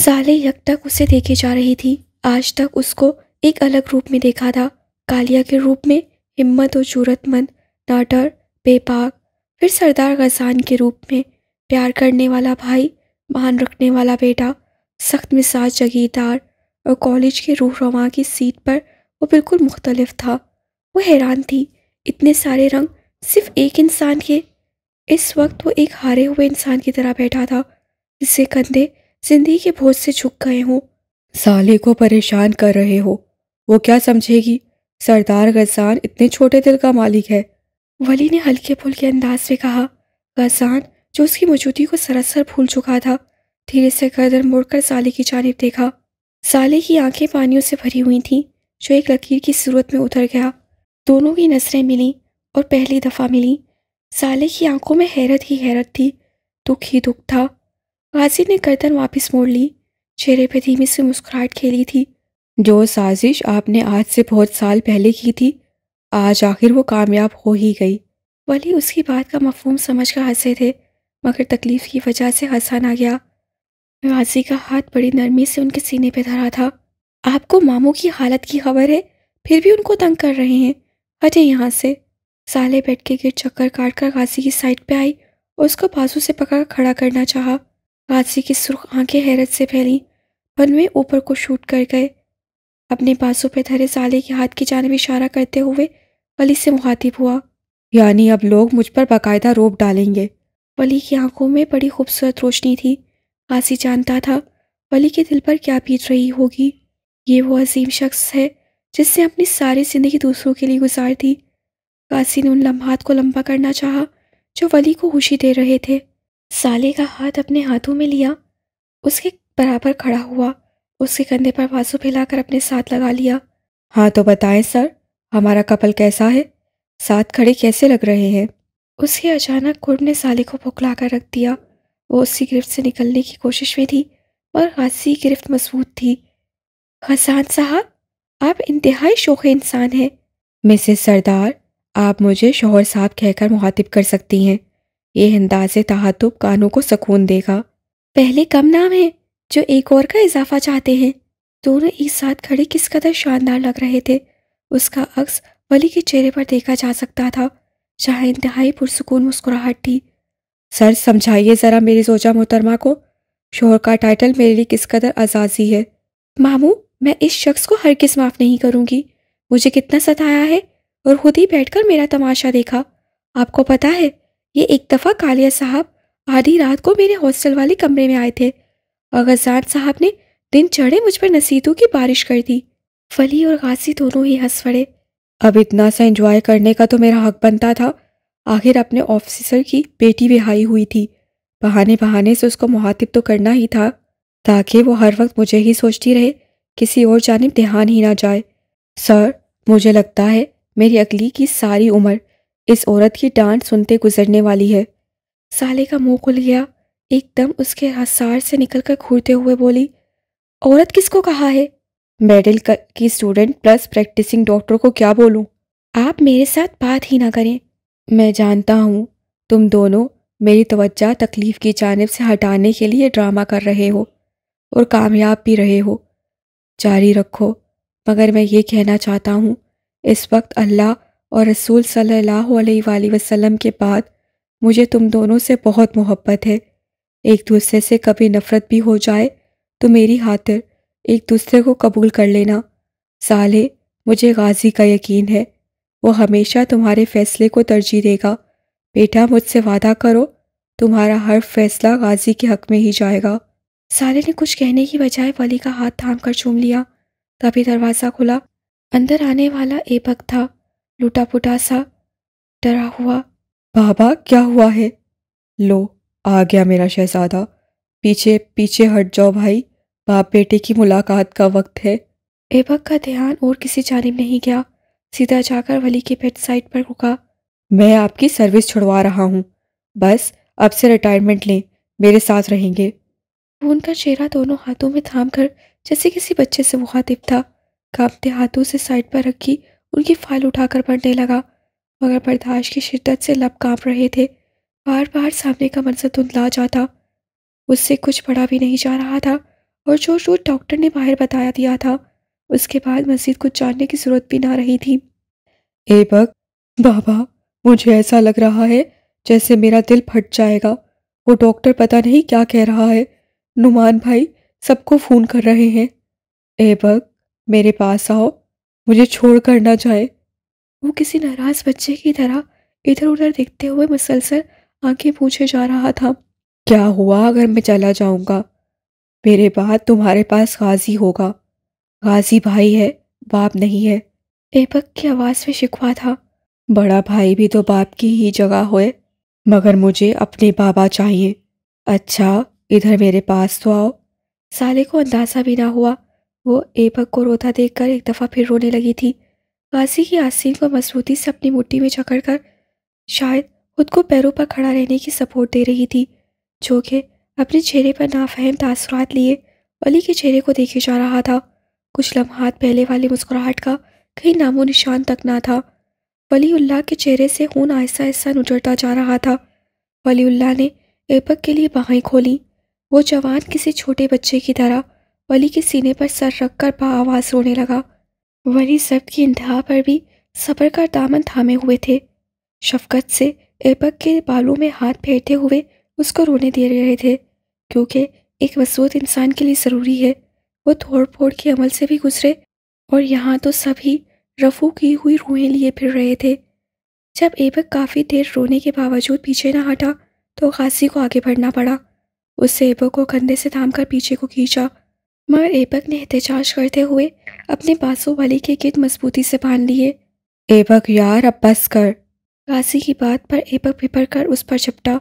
साले यक तक उसे देखी जा रही थी आज तक उसको एक अलग रूप में देखा था कालिया के रूप में हिम्मत और जरूरतमंद नाटर बेपाक फिर सरदार गजान के रूप में प्यार करने वाला भाई मान रखने वाला बेटा सख्त मिजाज जगीदार और कॉलेज के रूह रवा की सीट पर वो बिल्कुल मुख्तलिफ था वो हैरान थी इतने सारे रंग सिर्फ एक इंसान के इस वक्त वो एक हारे हुए इंसान की तरह बैठा था जिसके कंधे जिंदगी के बोझ से झुक गए हों साले को परेशान कर रहे हो वो क्या समझेगी सरदार गजान इतने छोटे दिल का मालिक है वली ने हल्के के अंदाज में कहा गजान जो उसकी मौजूदगी को सरासर भूल चुका था धीरे से गर्दन मुड़कर साले की जानब देखा साले की आंखें पानियों से भरी हुई थीं जो एक लकीर की सूरत में उतर गया दोनों की नज़रें मिली और पहली दफ़ा मिली साले की आंखों में हैरत ही हैरत थी दुख ही दुख था गाजी ने गर्दन वापस मोड़ ली चेहरे पर धीमी से मुस्कुराहट खेली थी जो साजिश आपने आज से बहुत साल पहले की थी आज आखिर वो कामयाब हो ही गई वली उसकी बात का मफहम समझ कर हंसे थे मगर तकलीफ़ की वजह से हंसा ना गया गाजी का हाथ बड़ी नरमी से उनके सीने पर धरा था आपको मामू की हालत की खबर है फिर भी उनको तंग कर रहे हैं हटे यहाँ से साले बैठ के गिर चक्कर काट कर गाजी की साइड पे आई और उसको बाजू से पकड़ खड़ा करना चाहा गाजी की सुर्ख आंखें हैरत से फैली मन में ऊपर को शूट कर गए अपने बाजू पे धरे साले के हाथ की जानब इशारा करते हुए वली से मुखातिब हुआ यानी अब लोग मुझ पर बाकायदा रोप डालेंगे वली की आंखों में बड़ी खूबसूरत रोशनी थी गाजी जानता था वली के दिल पर क्या बीत रही होगी ये वो अजीम शख्स है जिसने अपनी सारी ज़िंदगी दूसरों के लिए गुजार दी कासी ने उन लम्हात को लंबा करना चाहा जो वली को खुशी दे रहे थे साले का हाथ अपने हाथों में लिया उसके बराबर खड़ा हुआ उसके कंधे पर बाजू फैलाकर अपने साथ लगा लिया हाँ तो बताएं सर हमारा कपल कैसा है साथ खड़े कैसे लग रहे हैं उसके अचानक कुर्ब ने साले को भुखला कर रख दिया वो उसकी गिरफ्त से निकलने की कोशिश में थी और खासी गिरफ्त मजबूत थी हसान साहब आप इंतहाई शोख इंसान हैं मिसेस सरदार आप मुझे शोहर साहब कहकर मुहातिब कर सकती हैं ये अंदाज तहतुब कानों को सुकून देगा पहले कम नाम है जो एक और का इजाफा चाहते हैं दोनों एक साथ खड़े किस कदर शानदार लग रहे थे उसका अक्स वली के चेहरे पर देखा जा सकता था जहाँ इंतहाई पुरसकून मुस्कुराहट थी सर समझाइए ज़रा मेरी सोचा मोहतरमा को शोहर का टाइटल मेरे लिए किस कदर आजाजी है मामू मैं इस शख्स को हर किस माफ़ नहीं करूँगी मुझे कितना सताया है और खुद ही बैठकर मेरा तमाशा देखा आपको पता है ये एक दफ़ा कालिया साहब आधी रात को मेरे हॉस्टल वाले कमरे में आए थे और गजान साहब ने दिन चढ़े मुझ पर नसीतों की बारिश कर दी फली और गासी दोनों ही हंस पड़े अब इतना सा एंजॉय करने का तो मेरा हक बनता था आखिर अपने ऑफिसर की बेटी बिहाई हुई थी बहाने बहाने से उसको मुहातिब तो करना ही था ताकि वो हर वक्त मुझे ही सोचती रहे किसी और जानब ध्यान ही ना जाए सर मुझे लगता है मेरी अगली की सारी उम्र इस औरत की डांट सुनते गुजरने वाली है साले का मुंह खुल गया एकदम उसके हसार से निकलकर घूरते हुए बोली औरत किसको कहा है मेडल की स्टूडेंट प्लस प्रैक्टिसिंग डॉक्टर को क्या बोलूँ आप मेरे साथ बात ही ना करें मैं जानता हूँ तुम दोनों मेरी तवज्जा तकलीफ़ की जानब से हटाने के लिए ड्रामा कर रहे हो और कामयाब भी रहे हो जारी रखो मगर मैं ये कहना चाहता हूँ इस वक्त अल्लाह और रसूल सल्लल्लाहु अलैहि वसल्लम के बाद मुझे तुम दोनों से बहुत मोहब्बत है एक दूसरे से कभी नफ़रत भी हो जाए तो मेरी खातिर एक दूसरे को कबूल कर लेना साले मुझे गाजी का यकीन है वो हमेशा तुम्हारे फ़ैसले को तरजीह देगा बेटा मुझसे वादा करो तुम्हारा हर फैसला गाजी के हक में ही जाएगा सारे ने कुछ कहने की बजाय वली का हाथ थाम कर चूम लिया तभी दरवाज़ा खुला अंदर आने वाला एबक था लूटा पुटा सा डरा हुआ बाबा क्या हुआ है लो आ गया मेरा शहजादा पीछे पीछे हट जाओ भाई बाप बेटे की मुलाकात का वक्त है एबक का ध्यान और किसी जानब नहीं गया सीधा जाकर वली के पेट साइड पर रुका मैं आपकी सर्विस छुड़वा रहा हूँ बस अब से रिटायरमेंट लें मेरे साथ रहेंगे उनका चेहरा दोनों हाथों में थाम कर जैसे किसी बच्चे से मुखातिब था कांपते हाथों से साइड पर रखी उनकी फाइल उठाकर पढ़ने लगा मगर बर्दाश्त की शिद्दत से लब कांप रहे थे बार बार सामने का मंजर धुंधला तो जाता उससे कुछ पढ़ा भी नहीं जा रहा था और जो जो डॉक्टर ने बाहर बताया दिया था उसके बाद मजीद कुछ जानने की जरूरत भी ना रही थी ए बक बाबा मुझे ऐसा लग रहा है जैसे मेरा दिल फट जाएगा वो डॉक्टर पता नहीं क्या कह रहा है नुमान भाई सबको फ़ोन कर रहे हैं ए बग मेरे पास आओ मुझे छोड़ कर ना जाए वो किसी नाराज़ बच्चे की तरह इधर उधर देखते हुए मुसलसल आंखें पूछे जा रहा था क्या हुआ अगर मैं चला जाऊंगा मेरे बाद तुम्हारे पास गाजी होगा गाजी भाई है बाप नहीं है एबक की आवाज़ में शिकवा था बड़ा भाई भी तो बाप की ही जगह होए मगर मुझे अपने बाबा चाहिए अच्छा इधर मेरे पास तो आओ साले को अंदाजा भी ना हुआ वो एपक को रोता देखकर एक दफ़ा फिर रोने लगी थी गाजी की आसिन को मजबूती से अपनी मुट्ठी में जकड़ कर शायद खुद को पैरों पर खड़ा रहने की सपोर्ट दे रही थी जो कि अपने चेहरे पर नाफहम तासरात लिए अली के चेहरे को देखे जा रहा था कुछ लम्हात पहले वाली मुस्कुराहट का कहीं नामो निशान तक ना था वलीउल्लाह के चेहरे से खून आहिस्ता आहिस्ता नुचरता जा रहा था वलीउल्लाह ने एपक के लिए बाहें खोली वो जवान किसी छोटे बच्चे की तरह वली के सीने पर सर रखकर आवाज रोने लगा वली सब की इंतहा पर भी सबर का दामन थामे हुए थे शफकत से एबक के बालों में हाथ फेरते हुए उसको रोने दे रहे थे क्योंकि एक मसूद इंसान के लिए ज़रूरी है वो थोड़ फोड़ के अमल से भी गुजरे और यहाँ तो सभी रफू की हुई रूहें लिए फिर रहे थे जब एबक काफ़ी देर रोने के बावजूद पीछे ना हटा तो गाजी को आगे बढ़ना पड़ा उससे एपक को कंधे से थाम कर पीछे को खींचा मगर एबक ने एहतजाज करते हुए अपने बासों वाली के गिद मजबूती से बांध लिए एबक यार अब बस कर गाजी की बात पर एबक पिपर कर उस पर चपटा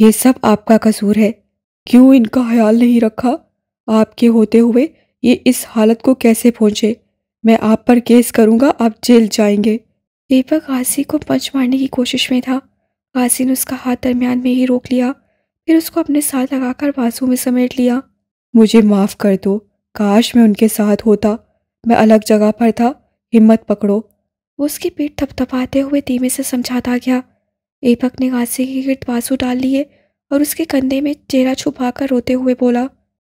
ये सब आपका कसूर है क्यों इनका ख्याल नहीं रखा आपके होते हुए ये इस हालत को कैसे पहुंचे मैं आप पर केस करूंगा आप जेल जाएंगे एबक गाजी को पंच मारने की कोशिश में था गाजी ने उसका हाथ दरमियान में ही रोक लिया फिर उसको अपने साथ लगाकर बाजू में समेट लिया मुझे माफ़ कर दो काश मैं उनके साथ होता मैं अलग जगह पर था हिम्मत पकड़ो वो उसकी पीठ थपथपाते हुए धीमे से समझाता गया एपक ने गासी के गिर्द बाजू डाल लिए और उसके कंधे में चेहरा छुपाकर रोते हुए बोला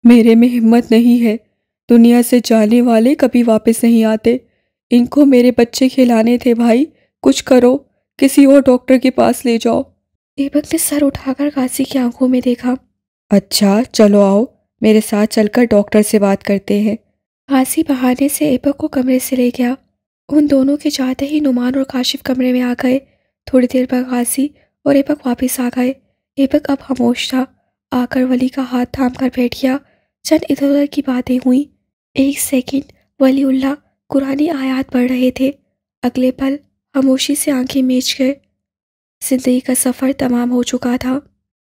मेरे में हिम्मत नहीं है दुनिया से जाने वाले कभी वापस नहीं आते इनको मेरे बच्चे खिलाने थे भाई कुछ करो किसी और डॉक्टर के पास ले जाओ ऐबक ने सर उठाकर काशी की आंखों में देखा अच्छा चलो आओ मेरे साथ चलकर डॉक्टर से बात करते हैं काशी बहाने से ऐबक को कमरे से ले गया उन दोनों के जाते ही नुमान और काशिफ कमरे में आ गए थोड़ी देर बाद गाजी और ऐबक वापस आ गए ऐबक अब खामोश था आकर वली का हाथ थाम कर बैठ गया चंद इधर उधर की बातें हुई एक सेकंड उल्ला कुरानी आयात पढ़ रहे थे अगले पल खामोशी से आंखें मेच गए जिंदगी का सफ़र तमाम हो चुका था